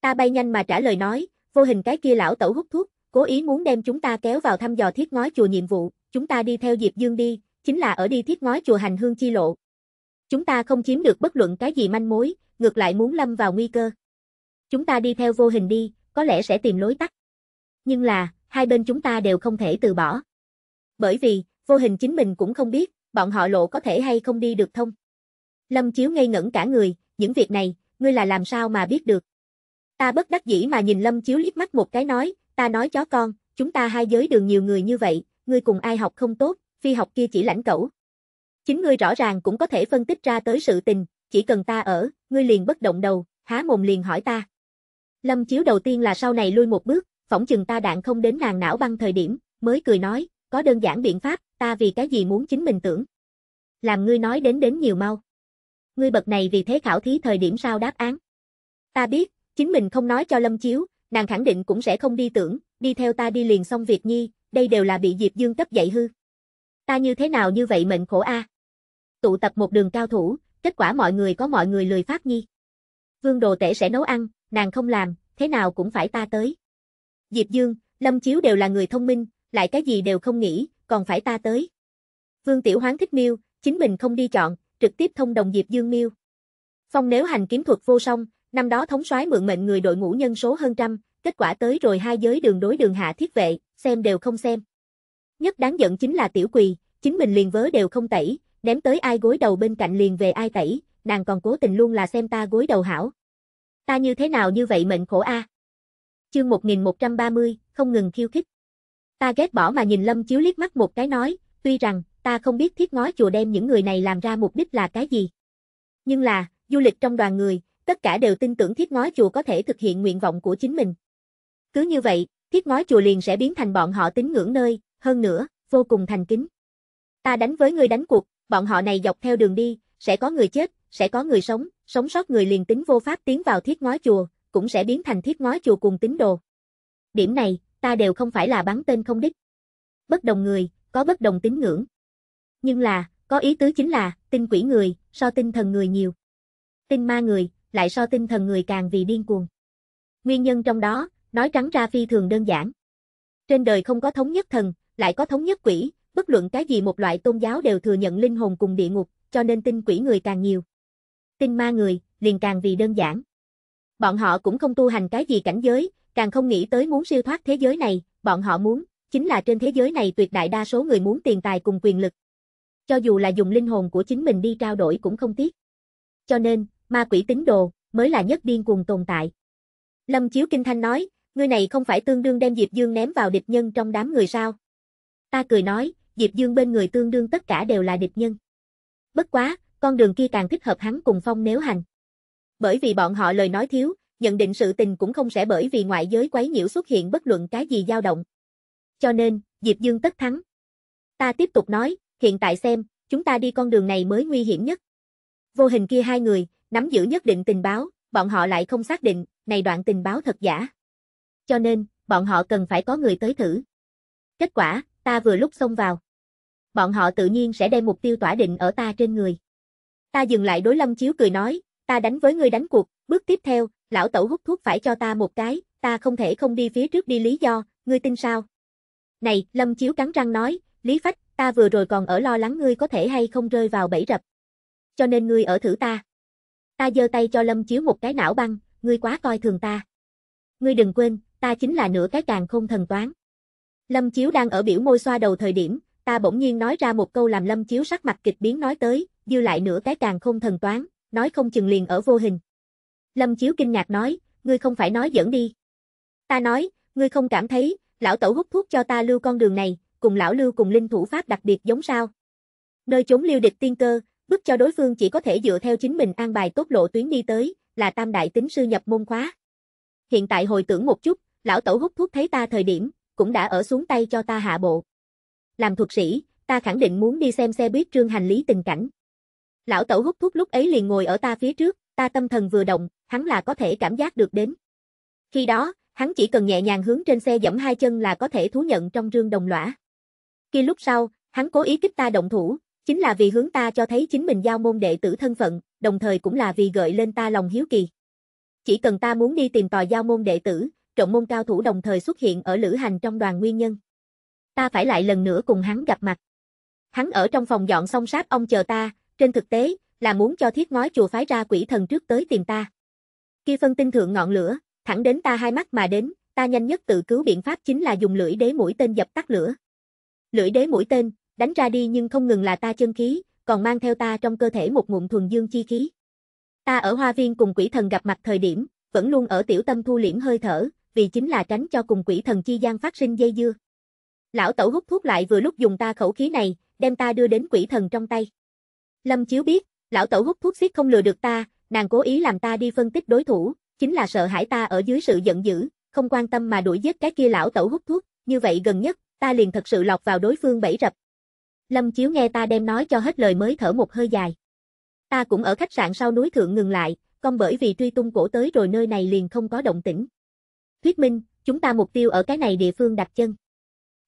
Ta bay nhanh mà trả lời nói, vô hình cái kia lão tẩu hút thuốc, cố ý muốn đem chúng ta kéo vào thăm dò thiết ngói chùa nhiệm vụ, chúng ta đi theo Diệp Dương đi, chính là ở đi thiết ngói chùa hành hương chi lộ, Chúng ta không chiếm được bất luận cái gì manh mối, ngược lại muốn lâm vào nguy cơ. Chúng ta đi theo vô hình đi, có lẽ sẽ tìm lối tắt. Nhưng là, hai bên chúng ta đều không thể từ bỏ. Bởi vì, vô hình chính mình cũng không biết, bọn họ lộ có thể hay không đi được thông. Lâm Chiếu ngây ngẩn cả người, những việc này, ngươi là làm sao mà biết được. Ta bất đắc dĩ mà nhìn Lâm Chiếu liếc mắt một cái nói, ta nói chó con, chúng ta hai giới đường nhiều người như vậy, ngươi cùng ai học không tốt, phi học kia chỉ lãnh cẩu. Chính ngươi rõ ràng cũng có thể phân tích ra tới sự tình, chỉ cần ta ở, ngươi liền bất động đầu, há mồm liền hỏi ta. Lâm Chiếu đầu tiên là sau này lui một bước, phỏng chừng ta đạn không đến nàng não băng thời điểm, mới cười nói, có đơn giản biện pháp, ta vì cái gì muốn chính mình tưởng. Làm ngươi nói đến đến nhiều mau. Ngươi bậc này vì thế khảo thí thời điểm sao đáp án. Ta biết, chính mình không nói cho Lâm Chiếu, nàng khẳng định cũng sẽ không đi tưởng, đi theo ta đi liền xong việc nhi, đây đều là bị Diệp Dương cấp dạy hư. Ta như thế nào như vậy mệnh khổ a. À? tụ tập một đường cao thủ, kết quả mọi người có mọi người lười phát nhi. Vương đồ tể sẽ nấu ăn, nàng không làm, thế nào cũng phải ta tới. Diệp Dương, Lâm Chiếu đều là người thông minh, lại cái gì đều không nghĩ, còn phải ta tới. Vương Tiểu Hoán thích miêu, chính mình không đi chọn, trực tiếp thông đồng Diệp Dương miêu. Phong nếu hành kiếm thuật vô song, năm đó thống soái mượn mệnh người đội ngũ nhân số hơn trăm, kết quả tới rồi hai giới đường đối đường hạ thiết vệ, xem đều không xem. Nhất đáng giận chính là tiểu quỳ, chính mình liền vớ đều không tẩy, đếm tới ai gối đầu bên cạnh liền về ai tẩy, nàng còn cố tình luôn là xem ta gối đầu hảo. Ta như thế nào như vậy mệnh khổ a. À? Chương 1130, không ngừng khiêu khích. Ta ghét bỏ mà nhìn Lâm Chiếu liếc mắt một cái nói, tuy rằng, ta không biết thiết ngói chùa đem những người này làm ra mục đích là cái gì. Nhưng là, du lịch trong đoàn người, tất cả đều tin tưởng thiết ngói chùa có thể thực hiện nguyện vọng của chính mình. Cứ như vậy, thiết ngói chùa liền sẽ biến thành bọn họ tín ngưỡng nơi, hơn nữa, vô cùng thành kính. Ta đánh với ngươi đánh cuộc, bọn họ này dọc theo đường đi, sẽ có người chết, sẽ có người sống, sống sót người liền tính vô pháp tiến vào thiết ngói chùa, cũng sẽ biến thành thiết ngói chùa cùng tín đồ. Điểm này, ta đều không phải là bắn tên không đích. Bất đồng người, có bất đồng tín ngưỡng. Nhưng là, có ý tứ chính là, tin quỷ người, so tin thần người nhiều. Tin ma người, lại so tin thần người càng vì điên cuồng. Nguyên nhân trong đó, nói trắng ra phi thường đơn giản. Trên đời không có thống nhất thần, lại có thống nhất quỷ, Bất luận cái gì một loại tôn giáo đều thừa nhận linh hồn cùng địa ngục, cho nên tin quỷ người càng nhiều. Tin ma người, liền càng vì đơn giản. Bọn họ cũng không tu hành cái gì cảnh giới, càng không nghĩ tới muốn siêu thoát thế giới này, bọn họ muốn, chính là trên thế giới này tuyệt đại đa số người muốn tiền tài cùng quyền lực. Cho dù là dùng linh hồn của chính mình đi trao đổi cũng không tiếc. Cho nên, ma quỷ tín đồ, mới là nhất điên cuồng tồn tại. Lâm Chiếu Kinh Thanh nói, ngươi này không phải tương đương đem Diệp Dương ném vào địch nhân trong đám người sao? Ta cười nói, Diệp Dương bên người tương đương tất cả đều là địch nhân. Bất quá, con đường kia càng thích hợp hắn cùng Phong nếu hành. Bởi vì bọn họ lời nói thiếu, nhận định sự tình cũng không sẽ bởi vì ngoại giới quấy nhiễu xuất hiện bất luận cái gì dao động. Cho nên, Diệp Dương tất thắng. Ta tiếp tục nói, hiện tại xem, chúng ta đi con đường này mới nguy hiểm nhất. Vô hình kia hai người, nắm giữ nhất định tình báo, bọn họ lại không xác định, này đoạn tình báo thật giả. Cho nên, bọn họ cần phải có người tới thử. Kết quả, ta vừa lúc xông vào bọn họ tự nhiên sẽ đem mục tiêu tỏa định ở ta trên người. Ta dừng lại đối lâm chiếu cười nói, ta đánh với ngươi đánh cuộc, bước tiếp theo, lão tẩu hút thuốc phải cho ta một cái, ta không thể không đi phía trước đi lý do, ngươi tin sao? Này, lâm chiếu cắn răng nói, lý phách, ta vừa rồi còn ở lo lắng ngươi có thể hay không rơi vào bẫy rập. Cho nên ngươi ở thử ta. Ta giơ tay cho lâm chiếu một cái não băng, ngươi quá coi thường ta. Ngươi đừng quên, ta chính là nửa cái càng không thần toán. Lâm Chiếu đang ở biểu môi xoa đầu thời điểm, ta bỗng nhiên nói ra một câu làm lâm chiếu sắc mặt kịch biến nói tới, dư lại nửa cái càng không thần toán, nói không chừng liền ở vô hình. Lâm chiếu kinh ngạc nói, ngươi không phải nói dẫn đi. Ta nói, ngươi không cảm thấy, lão tẩu hút thuốc cho ta lưu con đường này, cùng lão lưu cùng linh thủ pháp đặc biệt giống sao. Nơi chống liêu địch tiên cơ, bức cho đối phương chỉ có thể dựa theo chính mình an bài tốt lộ tuyến đi tới, là tam đại tính sư nhập môn khóa. Hiện tại hồi tưởng một chút, lão tẩu hút thuốc thấy ta thời điểm, cũng đã ở xuống tay cho ta hạ bộ làm thuật sĩ, ta khẳng định muốn đi xem xe buýt trương hành lý từng cảnh. Lão tẩu hút thuốc lúc ấy liền ngồi ở ta phía trước, ta tâm thần vừa động, hắn là có thể cảm giác được đến. Khi đó, hắn chỉ cần nhẹ nhàng hướng trên xe dẫm hai chân là có thể thú nhận trong rương đồng lõa. Khi lúc sau, hắn cố ý kích ta động thủ, chính là vì hướng ta cho thấy chính mình giao môn đệ tử thân phận, đồng thời cũng là vì gợi lên ta lòng hiếu kỳ. Chỉ cần ta muốn đi tìm tòa giao môn đệ tử, trọng môn cao thủ đồng thời xuất hiện ở lữ hành trong đoàn nguyên nhân ta phải lại lần nữa cùng hắn gặp mặt. Hắn ở trong phòng dọn xong sáp ông chờ ta, trên thực tế, là muốn cho thiết ngói chùa phái ra quỷ thần trước tới tìm ta. Kia phân tinh thượng ngọn lửa, thẳng đến ta hai mắt mà đến, ta nhanh nhất tự cứu biện pháp chính là dùng lưỡi đế mũi tên dập tắt lửa. Lưỡi đế mũi tên, đánh ra đi nhưng không ngừng là ta chân khí, còn mang theo ta trong cơ thể một ngụm thuần dương chi khí. Ta ở hoa viên cùng quỷ thần gặp mặt thời điểm, vẫn luôn ở tiểu tâm thu liễm hơi thở, vì chính là tránh cho cùng quỷ thần chi gian phát sinh dây dưa. Lão tẩu hút thuốc lại vừa lúc dùng ta khẩu khí này, đem ta đưa đến quỷ thần trong tay. Lâm Chiếu biết, lão tẩu hút thuốc suýt không lừa được ta, nàng cố ý làm ta đi phân tích đối thủ, chính là sợ hãi ta ở dưới sự giận dữ, không quan tâm mà đuổi giết cái kia lão tẩu hút thuốc, như vậy gần nhất, ta liền thật sự lọt vào đối phương bẫy rập. Lâm Chiếu nghe ta đem nói cho hết lời mới thở một hơi dài. Ta cũng ở khách sạn sau núi thượng ngừng lại, con bởi vì truy tung cổ tới rồi nơi này liền không có động tĩnh. Thuyết minh, chúng ta mục tiêu ở cái này địa phương đặt chân.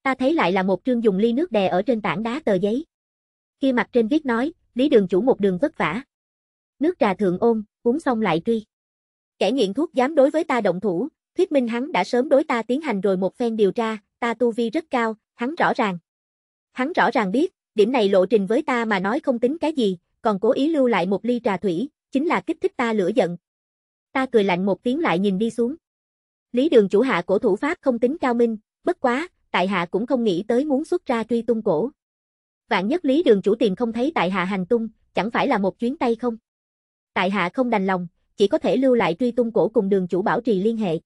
Ta thấy lại là một trương dùng ly nước đè ở trên tảng đá tờ giấy. Khi mặt trên viết nói, Lý Đường chủ một đường vất vả. Nước trà thượng ôn, uống xong lại truy. Kẻ nghiện thuốc dám đối với ta động thủ, thuyết minh hắn đã sớm đối ta tiến hành rồi một phen điều tra, ta tu vi rất cao, hắn rõ ràng. Hắn rõ ràng biết, điểm này lộ trình với ta mà nói không tính cái gì, còn cố ý lưu lại một ly trà thủy, chính là kích thích ta lửa giận. Ta cười lạnh một tiếng lại nhìn đi xuống. Lý đường chủ hạ cổ thủ pháp không tính cao minh, bất quá, tại hạ cũng không nghĩ tới muốn xuất ra truy tung cổ. Vạn nhất lý đường chủ tiền không thấy tại hạ hành tung, chẳng phải là một chuyến tay không? Tại hạ không đành lòng, chỉ có thể lưu lại truy tung cổ cùng đường chủ bảo trì liên hệ.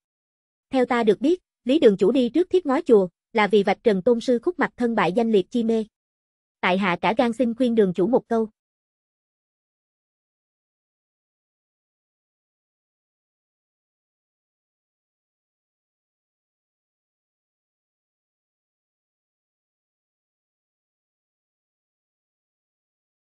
Theo ta được biết, lý đường chủ đi trước thiết ngói chùa, là vì vạch trần tôn sư khúc mặt thân bại danh liệt chi mê. Tại hạ cả gan xin khuyên đường chủ một câu.